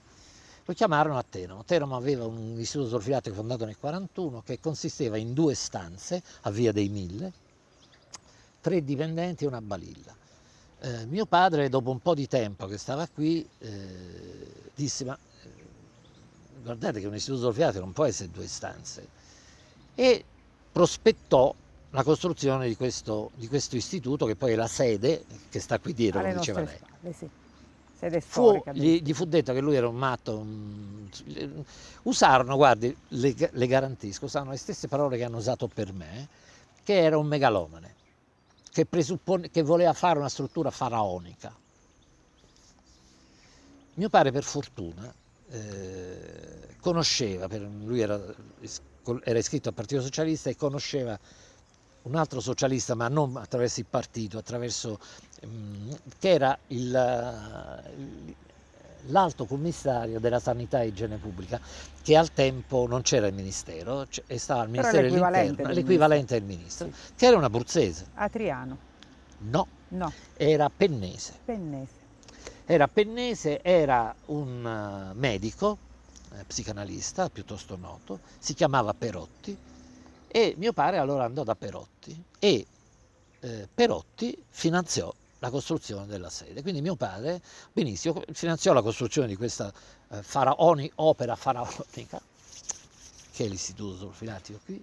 lo chiamarono a Teramo. Teramo aveva un istituto zoofilattico fondato nel 1941 che consisteva in due stanze a Via dei Mille, tre dipendenti e una balilla. Eh, mio padre, dopo un po' di tempo che stava qui, eh, disse: Ma eh, guardate che un istituto zoofilattico non può essere due stanze. E prospettò la costruzione di questo, di questo, istituto che poi è la sede che sta qui dietro, Alle come diceva lei. Spalle, sì. Sede storica, fu, gli, gli, fu detto che lui era un matto. Usarono, guardi, le, le, garantisco, usarono le stesse parole che hanno usato per me, che era un megalomane, che, che voleva fare una struttura faraonica. Mio padre, per fortuna, eh, conosceva, per, lui era, era iscritto al Partito Socialista e conosceva un altro socialista, ma non attraverso il partito, attraverso, mm, che era eh, l'alto commissario della sanità e igiene pubblica, che al tempo non c'era il ministero, cioè, stava al ministero dell'interno, l'equivalente del ministro, ministro sì. che era un abruzzese. Atriano? No, no. era pennese. pennese. Era pennese, era un eh, medico, eh, psicanalista piuttosto noto, si chiamava Perotti, e mio padre allora andò da Perotti e eh, Perotti finanziò la costruzione della sede. Quindi mio padre, benissimo, finanziò la costruzione di questa eh, faraoni, opera faraonica, che è l'istituto solfilatico qui,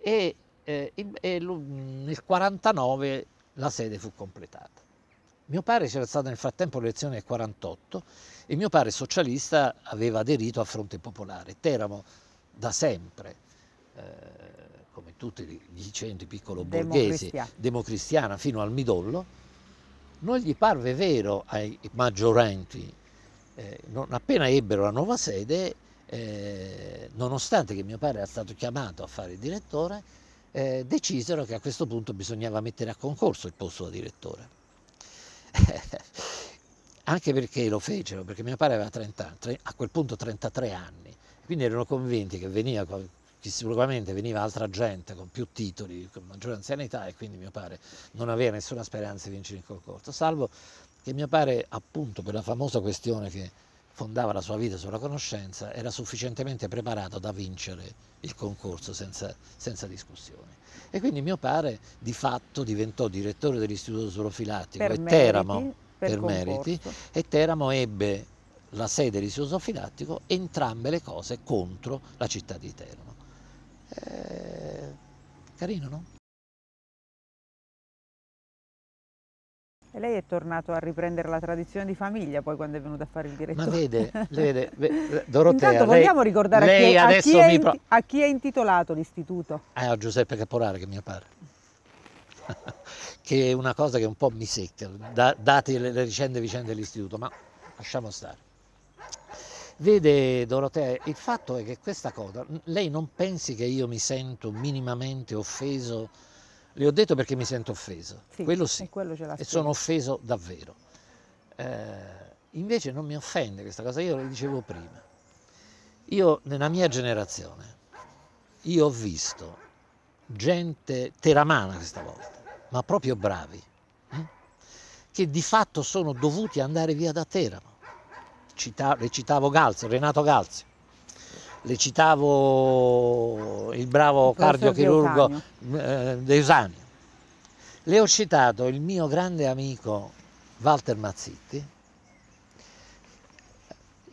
e, eh, in, e nel 1949 la sede fu completata. Mio padre c'era stata nel frattempo l'elezione del 48 e mio padre socialista aveva aderito a Fronte Popolare. Teramo da sempre eh, come tutti gli centri piccolo borghesi, democristiana. democristiana fino al midollo, non gli parve vero ai maggiorenti, eh, non appena ebbero la nuova sede, eh, nonostante che mio padre era stato chiamato a fare il direttore, eh, decisero che a questo punto bisognava mettere a concorso il posto da direttore. Anche perché lo fecero, perché mio padre aveva 30, a quel punto 33 anni, quindi erano convinti che veniva sicuramente veniva altra gente con più titoli, con maggiore anzianità e quindi mio padre non aveva nessuna speranza di vincere il concorso, salvo che mio padre appunto per la famosa questione che fondava la sua vita sulla conoscenza era sufficientemente preparato da vincere il concorso senza, senza discussioni. E quindi mio padre di fatto diventò direttore dell'istituto zoofilattico e Teramo per, per meriti e Teramo ebbe la sede dell'istituto zoofilattico entrambe le cose contro la città di Teramo. Eh, carino, no? E lei è tornato a riprendere la tradizione di famiglia poi quando è venuto a fare il direttore. Ma vede, vede, vede Dorotea... Intanto vogliamo lei, ricordare lei a, chi, a, chi è, pro... a chi, è, intitolato l'istituto? Eh, a Giuseppe Caporale, che mi mio che è una cosa che un po' mi secca, da, date le, le vicende dell'istituto, ma lasciamo stare. Vede Dorotea, il fatto è che questa cosa, lei non pensi che io mi sento minimamente offeso? Le ho detto perché mi sento offeso, sì, quello sì, e, quello e sono offeso davvero. Eh, invece non mi offende questa cosa, io lo dicevo prima. Io nella mia generazione, io ho visto gente teramana questa volta, ma proprio bravi, eh? che di fatto sono dovuti andare via da Teramo cita, citavo Galzi, Renato Galzi, le citavo il bravo il cardiochirurgo eh, De Usanio, le ho citato il mio grande amico Walter Mazzitti,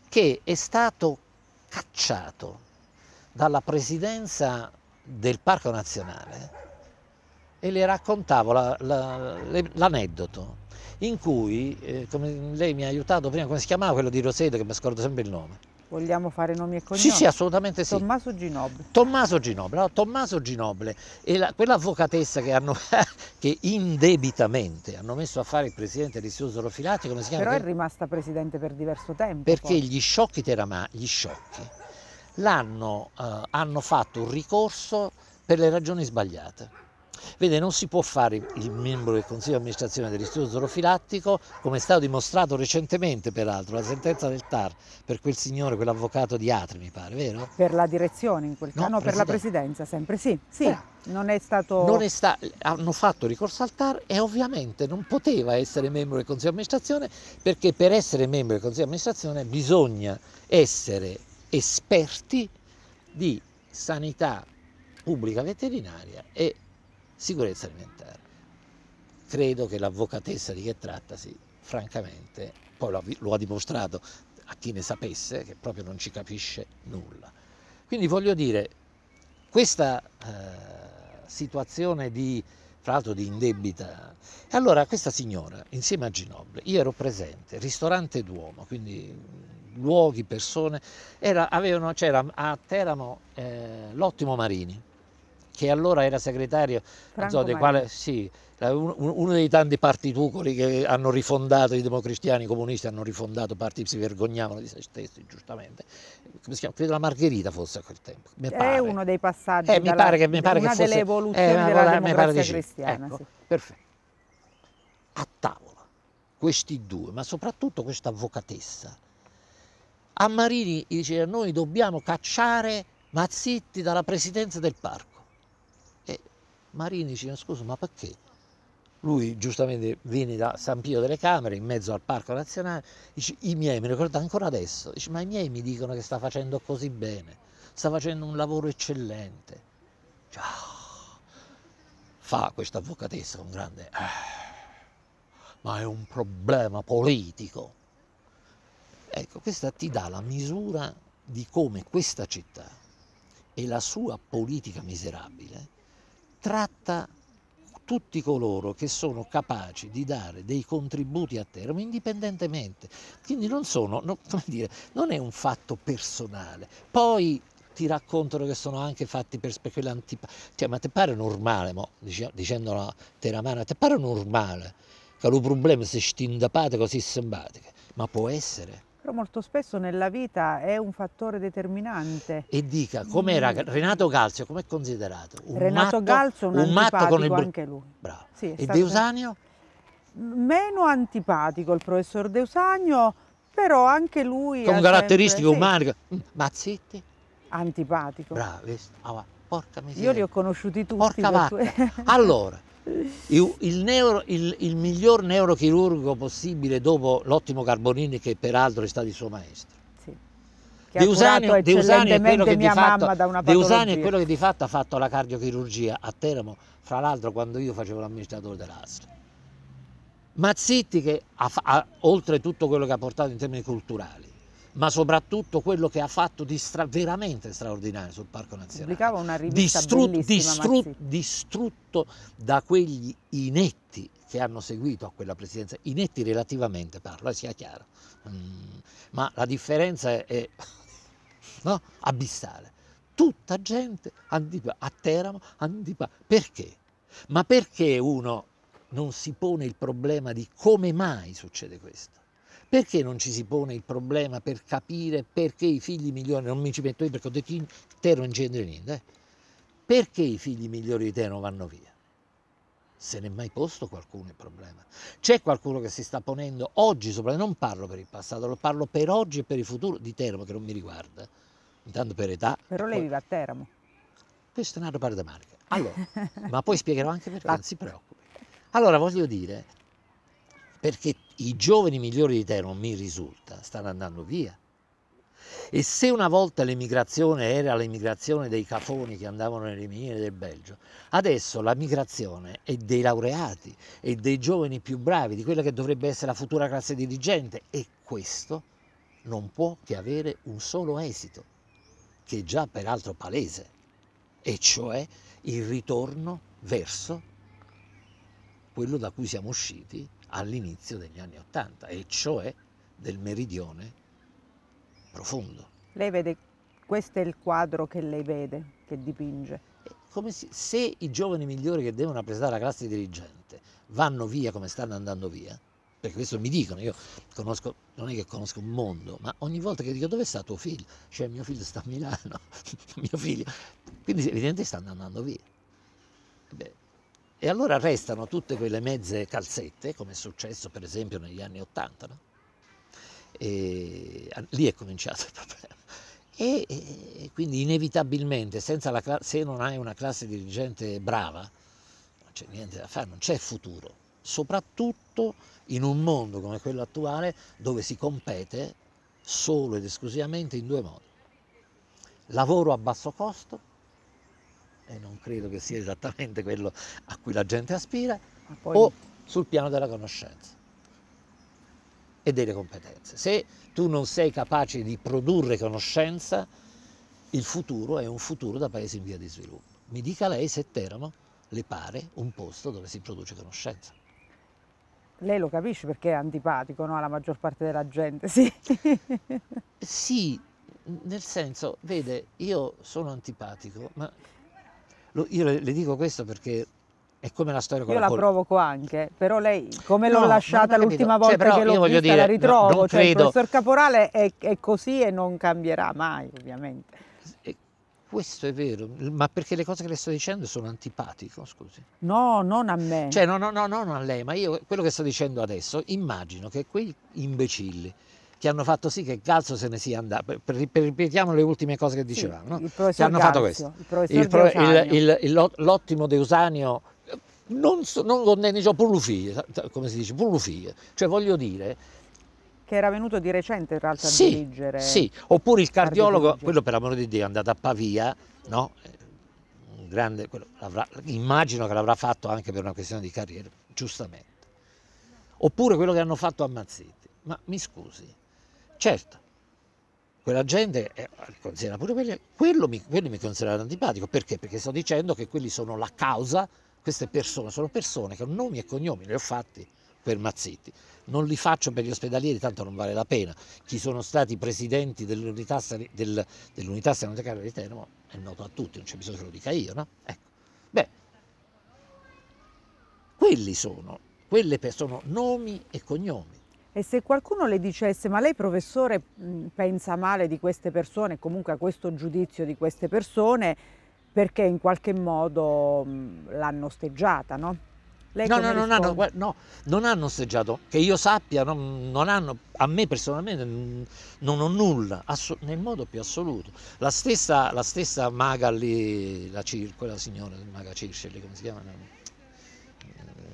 che è stato cacciato dalla presidenza del Parco Nazionale e le raccontavo la, la, le, l'aneddoto in cui, eh, come lei mi ha aiutato prima, come si chiamava quello di Roseto che mi scordo sempre il nome? Vogliamo fare nomi e cognomi? Sì, sì, assolutamente sì. Tommaso Ginobile. Tommaso Ginobile, no, Tommaso Ginobile e la, quell'avvocatessa che, hanno, che, indebitamente hanno messo a fare il presidente dell'Istituto Suso come si chiama? Però è rimasta presidente per diverso tempo. Perché poi. gli sciocchi teramà, gli sciocchi, l'hanno eh, hanno fatto un ricorso per le ragioni sbagliate Vede, non si può fare il membro del Consiglio di amministrazione dell'Istituto Zorofilattico, come è stato dimostrato recentemente peraltro, la sentenza del TAR per quel signore, quell'avvocato di Atri, mi pare, vero? Per la direzione in quel caso, no, no per la presidenza sempre, sì. sì. Eh. Non è stato... Non è sta... Hanno fatto ricorso al TAR e ovviamente non poteva essere membro del Consiglio di amministrazione perché per essere membro del Consiglio di amministrazione bisogna essere esperti di sanità pubblica veterinaria e sicurezza alimentare. Credo che l'avvocatessa di che trattasi, francamente, poi lo, lo ha dimostrato a chi ne sapesse, che proprio non ci capisce nulla. Quindi voglio dire, questa eh, situazione di, fra l'altro di indebita, e allora questa signora, insieme a Ginobile, io ero presente, ristorante Duomo, quindi luoghi, persone, era, avevano, c'era a Teramo eh, l'ottimo Marini, che allora era segretario, so, quale, sì, uno dei tanti partitucoli che hanno rifondato i democristiani i comunisti, hanno rifondato parti, si vergognavano di se stessi, giustamente. Come si chiama? Credo la Margherita fosse a quel tempo. È uno dei passaggi, eh, dalla, mi pare che, mi pare una che fosse, delle eh, evoluzioni eh, della democrazia cristiana. Ecco, sì. Perfetto. A tavola, questi due, ma soprattutto questa avvocatessa, a Marini diceva noi dobbiamo cacciare Mazzitti dalla presidenza del parco. Marini dice, scusa, ma perché? Lui giustamente viene da San Pio delle Camere, in mezzo al Parco Nazionale, dice, i miei, mi ricordo ancora adesso, dice, ma i miei mi dicono che sta facendo così bene, sta facendo un lavoro eccellente. Dice, ah, fa questa avvocatessa con grande... Ah, ma è un problema politico. Ecco, questa ti dà la misura di come questa città e la sua politica miserabile tratta tutti coloro che sono capaci di dare dei contributi a Teramo indipendentemente, quindi non, sono, no, dire, non è un fatto personale. Poi ti raccontano che sono anche fatti per speculanti, cioè, ma te pare normale, mo, dicendo la teramana, ti pare normale che il problema si stindapate così simpatiche, ma può essere. Però molto spesso nella vita è un fattore determinante. E dica, com'era mm. Renato Galzio, com'è considerato? Un Renato matto, Calzio un, un matto con il... anche lui. Bravo. Sì, e Deusanio? Meno antipatico il professor Deusanio, però anche lui... Con caratteristiche sempre... umane. Sì. Mazzetti? Antipatico. Bravo, ah, porca miseria. Io li ho conosciuti tutti. Porca vacca. Tu... allora, il, neuro, il, il, miglior neurochirurgo possibile dopo l'ottimo Carbonini che peraltro è stato il suo maestro. Sì. De Usani, De è quello che di fatto, è quello che di fatto ha fatto la cardiochirurgia a Teramo, fra l'altro quando io facevo l'amministratore dell'ASL. Mazzitti che ha, ha, oltre tutto quello che ha portato in termini culturali ma soprattutto quello che ha fatto di stra veramente straordinario sul Parco Nazionale. Pubblicava una rivista Distru distru distrutto da quegli inetti che hanno seguito a quella presidenza, inetti relativamente parlo, eh, sia chiaro, mm, ma la differenza è, è no? abissale. Tutta gente antipa, a Teramo, antipa, perché? Ma perché uno non si pone il problema di come mai succede questo? Perché non ci si pone il problema per capire perché i figli migliori, non mi ci metto io perché ho detto te non c'entra niente, eh? perché i figli migliori di te non vanno via? Se n'è mai posto qualcuno il problema? C'è qualcuno che si sta ponendo oggi, soprattutto, non parlo per il passato, lo parlo per oggi e per il futuro di Teramo che non mi riguarda, intanto per età. Però lei poi... vive a Teramo. Questo è un altro par de marca. Allora, ma poi spiegherò anche perché, non si preoccupi. Allora voglio dire, perché i giovani migliori di te non mi risulta, stanno andando via. E se una volta l'emigrazione era l'emigrazione dei cafoni che andavano nelle miniere del Belgio, adesso la migrazione è dei laureati e dei giovani più bravi, di quella che dovrebbe essere la futura classe dirigente e questo non può che avere un solo esito, che è già peraltro palese, e cioè il ritorno verso quello da cui siamo usciti all'inizio degli anni Ottanta, e cioè del meridione profondo. Lei vede, questo è il quadro che lei vede, che dipinge. Si, se i giovani migliori che devono rappresentare la classe dirigente vanno via come stanno andando via, perché questo mi dicono, io conosco, non è che conosco un mondo, ma ogni volta che dico dove sta tuo figlio? Cioè mio figlio sta a Milano, mio figlio. Quindi evidentemente stanno andando via. Beh, e allora restano tutte quelle mezze calzette, come è successo per esempio negli anni Ottanta. No? Ah, lì è cominciato il problema. E, e quindi inevitabilmente, la, se non hai una classe dirigente brava, non c'è niente da fare, non c'è futuro. Soprattutto in un mondo come quello attuale dove si compete solo ed esclusivamente in due modi. Lavoro a basso costo e non credo che sia esattamente quello a cui la gente aspira, poi... o sul piano della conoscenza e delle competenze. Se tu non sei capace di produrre conoscenza, il futuro è un futuro da paesi in via di sviluppo. Mi dica lei se Teramo le pare un posto dove si produce conoscenza. Lei lo capisce perché è antipatico no? alla maggior parte della gente, sì. sì, nel senso, vede, io sono antipatico, ma io le dico questo perché è come la storia con io la, la provoco anche però lei come l'ho lasciata l'ultima cioè, volta cioè, che l'ho vista dire, la ritrovo no, cioè, il professor Caporale è, è, così e non cambierà mai ovviamente eh, questo è vero ma perché le cose che le sto dicendo sono antipatico scusi no non a me cioè no no no non a lei ma io quello che sto dicendo adesso immagino che quei imbecilli che hanno fatto sì che Galzo se ne sia andato. ripetiamo le ultime cose che dicevamo. Sì, no? Che hanno Galzo, fatto questo. Il pro, il, l'ottimo Deusanio non, so, non condanneggiò cioè Purlufiglia, come si dice, Purlufiglia. Cioè voglio dire, che era venuto di recente in realtà sì, a dirigere. Sì, oppure il cardiologo, quello per amore di Dio è andato a Pavia, no? Grande, quello, immagino che l'avrà fatto anche per una questione di carriera, giustamente. Oppure quello che hanno fatto a Mazzetti. Ma mi scusi, Certo, quella gente eh, considera pure quelli, quello mi, quelli mi considerano antipatico, perché? Perché sto dicendo che quelli sono la causa, queste persone sono persone che hanno nomi e cognomi, li ho fatti per Mazzetti. Non li faccio per gli ospedalieri, tanto non vale la pena. Chi sono stati presidenti dell'unità, del, dell'unità sanitaria di Teramo è noto a tutti, non c'è bisogno che lo dica io, no? Ecco. Beh, quelli sono, quelle sono nomi e cognomi. E se qualcuno le dicesse, ma lei professore mm, pensa male di queste persone, comunque a questo giudizio di queste persone, perché in qualche modo mm, l'hanno osteggiata, no? Lei no, no, non hanno, no, non hanno osteggiato, che io sappia, non, non hanno, a me personalmente mm, non ho nulla, nel modo più assoluto. La stessa, la stessa maga lì, la, quella signora, maga Circe, come si chiama?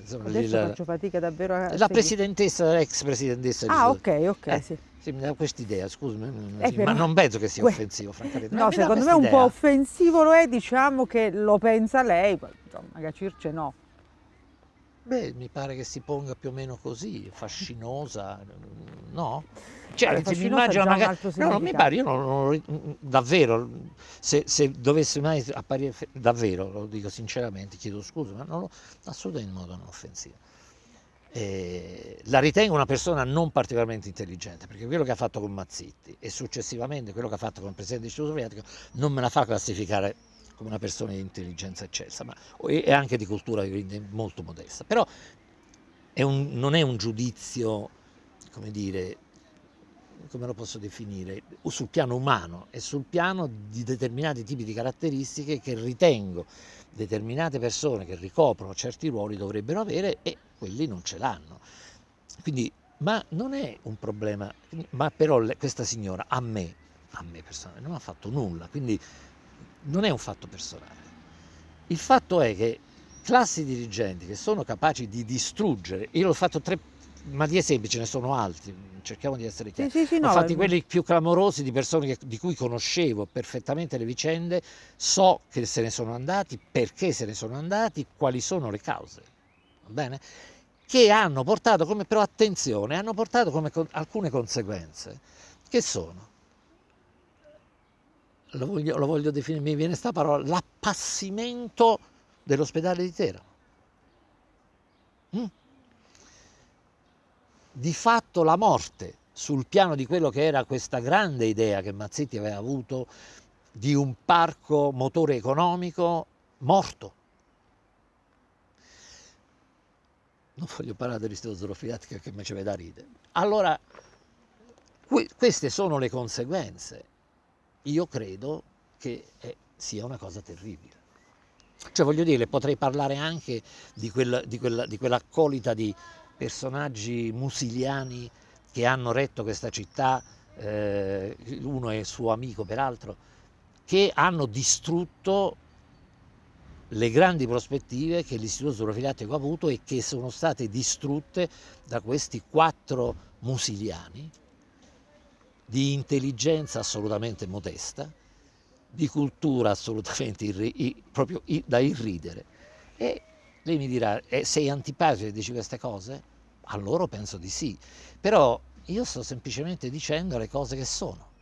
insomma, Adesso la, faccio fatica davvero a... La presidentessa, l'ex presidentessa. Ah, ok, ok, eh, sì. sì. mi dà quest'idea, scusami, eh, sì, ma non penso che sia que... offensivo, francamente. No, secondo me un po' offensivo lo è, diciamo che lo pensa lei, magari Circe no. Beh, mi pare che si ponga più o meno così, fascinosa, no? Certo, cioè, se mi immagino magari... No, non mi pare, io non, non, mm, mm, davvero, se, se dovesse mai apparire, davvero, lo dico sinceramente, chiedo scusa, ma non lo, assolutamente in modo non offensivo. Eh, la ritengo una persona non particolarmente intelligente, perché quello che ha fatto con Mazzitti e successivamente quello che ha fatto con il Presidente dell'Istituto Sovietico non me la fa classificare come una persona di intelligenza eccessa, ma è anche di cultura molto modesta, però è un, non è un giudizio, come dire, come lo posso definire, sul piano umano è sul piano di determinati tipi di caratteristiche che ritengo determinate persone che ricoprono certi ruoli dovrebbero avere e quelli non ce l'hanno. Quindi, ma non è un problema, ma però questa signora a me, a me personalmente, non ha fatto nulla, quindi non è un fatto personale. Il fatto è che classi dirigenti che sono capaci di distruggere, io l'ho fatto tre, ma di esempi ce ne sono altri, cerchiamo di essere chiari, sì, sì, sì, no, infatti no. Eh, quelli più clamorosi di persone che, di cui conoscevo perfettamente le vicende, so che se ne sono andati, perché se ne sono andati, quali sono le cause, va bene? Che hanno portato, come, però attenzione, hanno portato come, con, alcune conseguenze, che sono lo voglio, lo voglio definire, mi viene questa parola, l'appassimento dell'ospedale di Teramo. Mm? Di fatto la morte sul piano di quello che era questa grande idea che Mazzetti aveva avuto di un parco motore economico morto. Non voglio parlare dell'istituto zoofilatica che mi ci vede da ridere. Allora, queste sono le conseguenze io credo che eh, sia una cosa terribile. Cioè voglio dire, potrei parlare anche di, quella, di, quella, di quell'accolita di personaggi musiliani che hanno retto questa città, eh, uno è suo amico peraltro, che hanno distrutto le grandi prospettive che l'Istituto Zorofilattico ha avuto e che sono state distrutte da questi quattro musiliani di intelligenza assolutamente modesta, di cultura assolutamente irri, proprio da irridere. E lei mi dirà, eh, sei antipatico e dici queste cose? A loro penso di sì, però io sto semplicemente dicendo le cose che sono.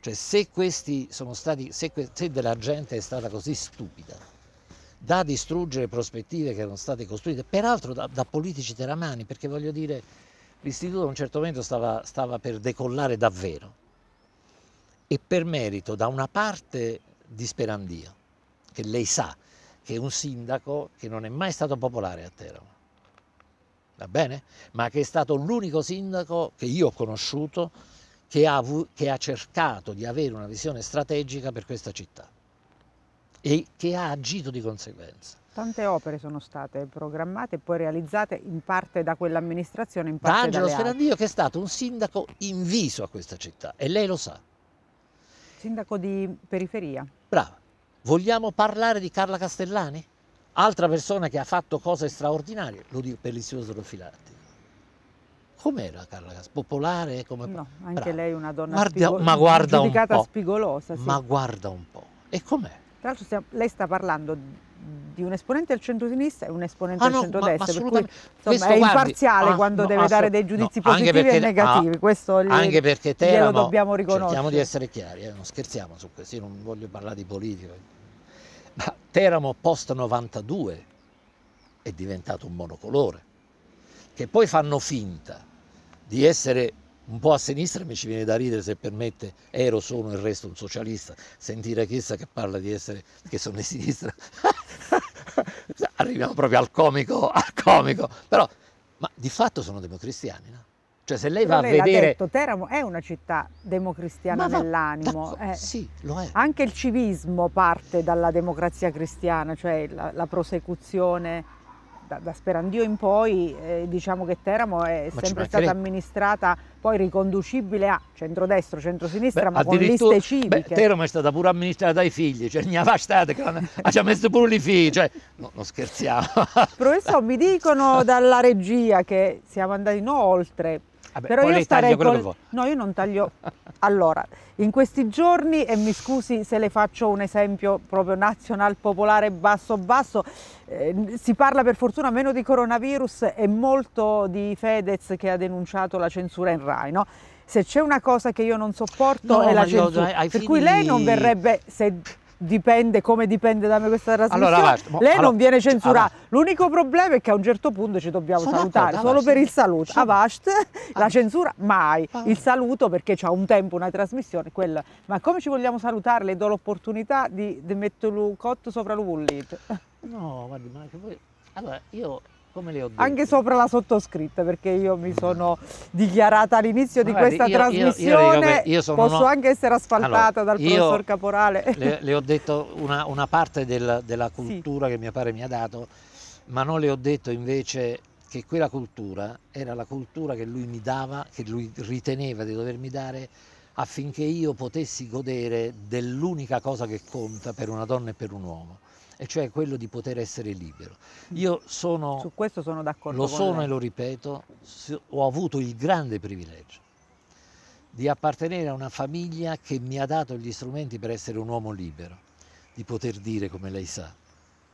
Cioè se, stati, se, se della gente è stata così stupida da distruggere prospettive che erano state costruite, peraltro da, da politici teramani, perché voglio dire l'istituto a un certo momento stava, stava per decollare davvero e per merito da una parte di Sperandio, che lei sa che è un sindaco che non è mai stato popolare a Teramo, va bene? Ma che è stato l'unico sindaco che io ho conosciuto che ha, che ha, cercato di avere una visione strategica per questa città e che ha agito di conseguenza tante opere sono state programmate e poi realizzate in parte da quell'amministrazione, in parte da Angelo Sperandio che è stato un sindaco inviso a questa città e lei lo sa. Sindaco di periferia. Brava. Vogliamo parlare di Carla Castellani? Altra persona che ha fatto cose straordinarie, lo dico per l'istituto Rofilati. Com'era Carla Castellani? Popolare? Come... No, anche Brava. lei è una donna guarda, spigol... ma guarda giudicata un po'. spigolosa. Sì. Ma guarda un po'. E com'è? Tra l'altro lei sta parlando di un esponente al centro-sinistra e un esponente ah, al centro-destra, per cui insomma, è imparziale ma, ah, quando deve dare dei giudizi no, positivi perché, e negativi, ah, questo gli, anche perché Teramo, glielo dobbiamo riconoscere. Cerchiamo di essere chiari, eh, non scherziamo su questo, io non voglio parlare di politica, ma Teramo post 92 è diventato un monocolore, che poi fanno finta di essere un po' a sinistra mi ci viene da ridere se permette ero, sono il resto un socialista sentire chissà che parla di essere che sono di sinistra arriviamo proprio al comico, al comico, però ma di fatto sono democristiani, no? Cioè se lei va lei a vedere... Detto, Teramo è una città democristiana va... nell'animo. Eh. Sì, lo è. Anche il civismo parte dalla democrazia cristiana, cioè la, la prosecuzione da, da Sperandio in poi eh, diciamo che Teramo è ma sempre stata amministrata poi riconducibile a centrodestra, centrosinistra, beh, ma con liste civiche. Beh, Teramo è stata pure amministrata dai figli, cioè ne aveva state ci ha messo pure i figli, cioè no, non scherziamo. Professore, mi dicono dalla regia che siamo andati no oltre, Vabbè, Però io starei col... No, io non taglio... allora, in questi giorni, e mi scusi se le faccio un esempio proprio nazional, popolare, basso, basso, eh, si parla per fortuna meno di coronavirus e molto di Fedez che ha denunciato la censura in Rai, no? Se c'è una cosa che io non sopporto no, è la censura. Io, dai, per cui lei non verrebbe, se dipende come dipende da me questa trasmissione, allora, guarda, lei allora, non viene censurata. L'unico problema è che a un certo punto ci dobbiamo Sono salutare, solo per il saluto. Avast, la censura mai, ah. il saluto perché c'è un tempo, una trasmissione, quella. Ma come ci vogliamo salutare? Le do l'opportunità di, di mettere cotto sopra l'uvullito. No, guardi, ma che voi... Allora, io come le ho detto. Anche sopra la sottoscritta, perché io mi sono dichiarata all'inizio di questa io, trasmissione, io, io, posso no... anche essere asfaltata allora, dal professor Caporale. Le, le ho detto una, una parte del, della cultura sì. che mio padre mi ha dato, ma non le ho detto invece che quella cultura era la cultura che lui mi dava, che lui riteneva di dovermi dare affinché io potessi godere dell'unica cosa che conta per una donna e per un uomo, e cioè quello di poter essere libero. Mm. Io sono... Su questo sono d'accordo. Lo sono lei. e lo ripeto, ho avuto il grande privilegio di appartenere a una famiglia che mi ha dato gli strumenti per essere un uomo libero, di poter dire, come lei sa,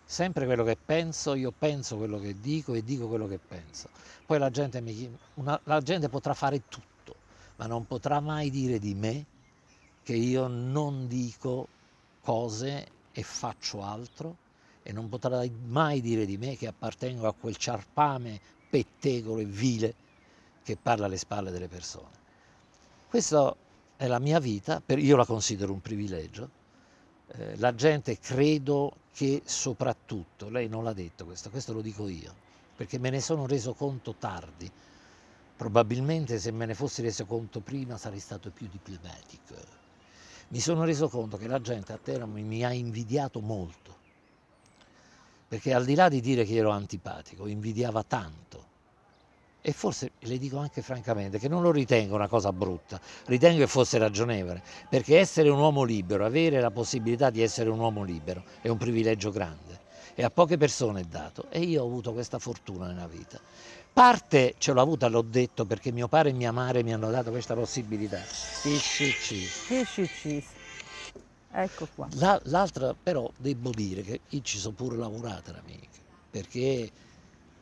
sempre quello che penso, io penso quello che dico e dico quello che penso. Poi la gente, mi, una, la gente potrà fare tutto, ma non potrà mai dire di me che io non dico cose e faccio altro e non potrai mai dire di me che appartengo a quel ciarpame pettegolo e vile che parla alle spalle delle persone. Questa è la mia vita, io la considero un privilegio. Eh, la gente credo che soprattutto, lei non l'ha detto questo, questo lo dico io, perché me ne sono reso conto tardi, probabilmente se me ne fossi reso conto prima sarei stato più diplomatico mi sono reso conto che la gente a Teramo mi ha invidiato molto, perché al di là di dire che ero antipatico, invidiava tanto. E forse le dico anche francamente che non lo ritengo una cosa brutta, ritengo che fosse ragionevole, perché essere un uomo libero, avere la possibilità di essere un uomo libero è un privilegio grande e a poche persone è dato e io ho avuto questa fortuna nella vita. Parte ce l'ho avuta, l'ho detto, perché mio padre e mia madre mi hanno dato questa possibilità. ICC. ICC. Ecco qua. l'altra però devo dire che io ci sono pure lavorata, amiche, perché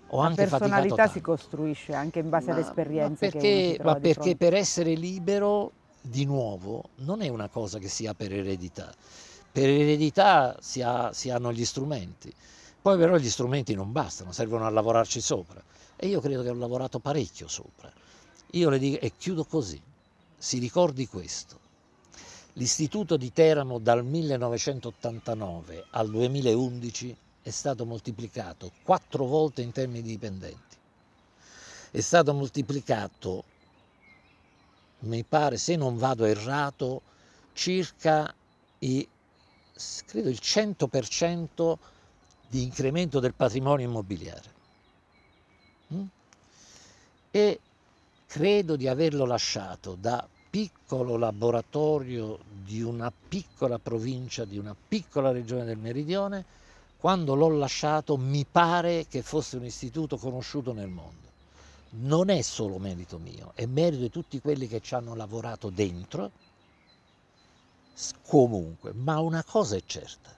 ho la anche fatto... La personalità si costruisce anche in base ma, alle esperienze ma perché, Ma perché per essere libero di nuovo non è una cosa che si ha per eredità. Per eredità si, ha, si hanno gli strumenti, poi però gli strumenti non bastano, servono a lavorarci sopra e io credo che ho lavorato parecchio sopra. Io le dico, e chiudo così, si ricordi questo. L'istituto di Teramo dal 1989 al 2011 è stato moltiplicato quattro volte in termini di dipendenti. È stato moltiplicato, mi pare, se non vado errato, circa i credo il 100% di incremento del patrimonio immobiliare. Mm? E credo di averlo lasciato da piccolo laboratorio di una piccola provincia, di una piccola regione del meridione, quando l'ho lasciato mi pare che fosse un istituto conosciuto nel mondo. Non è solo merito mio, è merito di tutti quelli che ci hanno lavorato dentro, comunque, ma una cosa è certa,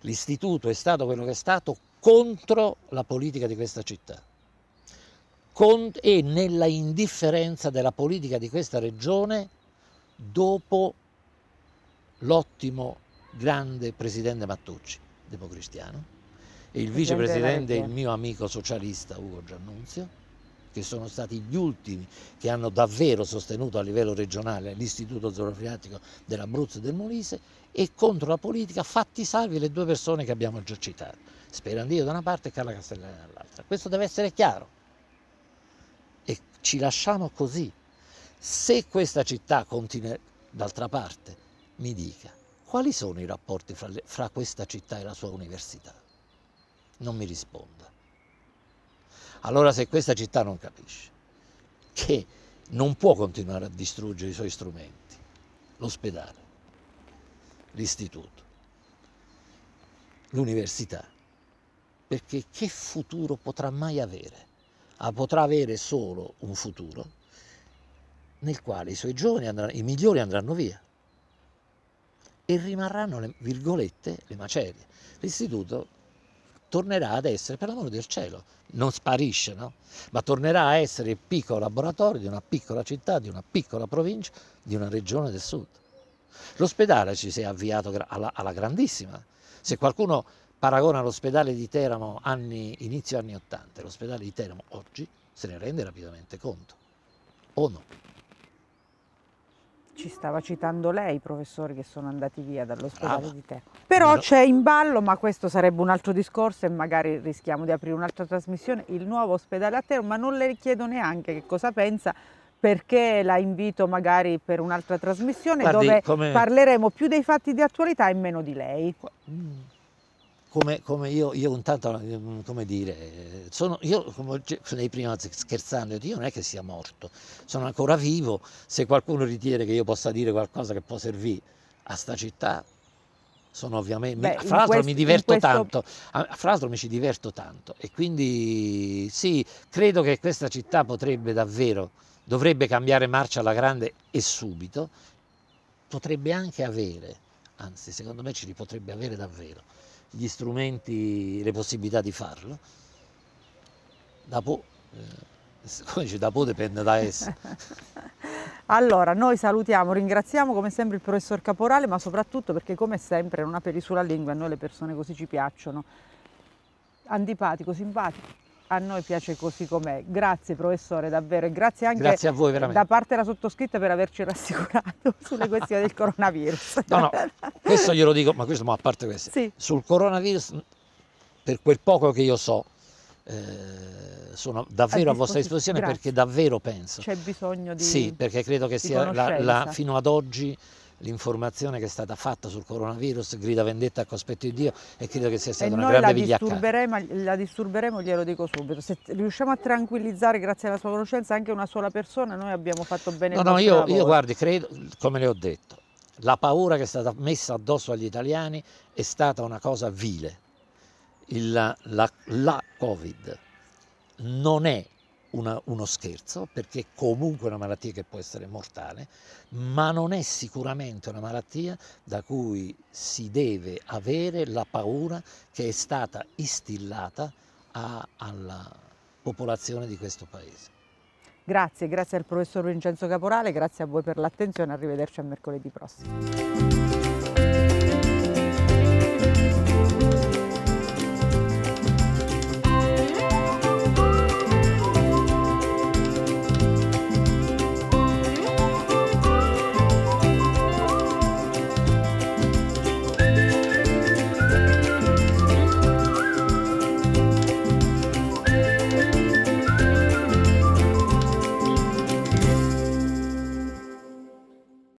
l'istituto è stato quello che è stato contro la politica di questa città con, e nella indifferenza della politica di questa regione dopo l'ottimo grande presidente Mattucci, democristiano, e il vicepresidente, il mio amico socialista Ugo Giannunzio, che sono stati gli ultimi che hanno davvero sostenuto a livello regionale l'Istituto Zoroastriatico dell'Abruzzo e del Molise e contro la politica fatti salvi le due persone che abbiamo già citato, Sperandio da una parte e Carla Castellani dall'altra. Questo deve essere chiaro e ci lasciamo così. Se questa città continua, d'altra parte, mi dica quali sono i rapporti fra, le, fra questa città e la sua università, non mi risponda. Allora se questa città non capisce che non può continuare a distruggere i suoi strumenti, l'ospedale, l'istituto, l'università, perché che futuro potrà mai avere? Ah, potrà avere solo un futuro nel quale i suoi giovani, andranno, i migliori andranno via e rimarranno le virgolette, le macerie. L'istituto tornerà ad essere, per l'amore del cielo, non sparisce, no? ma tornerà a essere il piccolo laboratorio di una piccola città, di una piccola provincia, di una regione del sud. L'ospedale ci si è avviato alla, alla grandissima. Se qualcuno paragona l'ospedale di Teramo anni, inizio anni 80 l'ospedale di Teramo oggi, se ne rende rapidamente conto. O no? ci stava citando lei i professori che sono andati via dall'ospedale ah, di te. Però no. c'è in ballo, ma questo sarebbe un altro discorso e magari rischiamo di aprire un'altra trasmissione, il nuovo ospedale a te, ma non le chiedo neanche che cosa pensa perché la invito magari per un'altra trasmissione Guardi, dove come... parleremo più dei fatti di attualità e meno di lei. Mm come, come io, io intanto, mm, come dire, sono, io come lei prima scherzando, io non è che sia morto, sono ancora vivo, se qualcuno ritiene che io possa dire qualcosa che può servire a sta città, sono ovviamente, Beh, fra l'altro mi diverto questo... tanto, fra l'altro mi ci diverto tanto e quindi sì, credo che questa città potrebbe davvero, dovrebbe cambiare marcia alla grande e subito, potrebbe anche avere, anzi secondo me ce li potrebbe avere davvero gli strumenti, le possibilità di farlo. Da po', eh, come dice, da po' dipende da essa. allora, noi salutiamo, ringraziamo come sempre il professor Caporale, ma soprattutto perché come sempre non ha peli sulla lingua, a noi le persone così ci piacciono. Antipatico, simpatico a noi piace così com'è. Grazie professore, davvero, e grazie anche grazie voi, da parte della sottoscritta per averci rassicurato sulle questioni del coronavirus. No, no, questo glielo dico, ma questo, ma a parte questo, sì. sul coronavirus, per quel poco che io so, eh, sono davvero a, a vostra disposizione grazie. perché davvero penso. C'è bisogno di... Sì, perché credo che sia la, la, fino ad oggi l'informazione che è stata fatta sul coronavirus grida vendetta a cospetto di Dio e credo che sia stata e una grande vigliacca. la disturberemo, glielo dico subito, se riusciamo a tranquillizzare grazie alla sua conoscenza anche una sola persona noi abbiamo fatto bene no, no, io, io guardi, credo, come le ho detto, la paura che è stata messa addosso agli italiani è stata una cosa vile. Il, la, la Covid non è una, uno scherzo, perché comunque è una malattia che può essere mortale, ma non è sicuramente una malattia da cui si deve avere la paura che è stata instillata a, alla popolazione di questo Paese. Grazie, grazie al professor Vincenzo Caporale, grazie a voi per l'attenzione, arrivederci a mercoledì prossimo.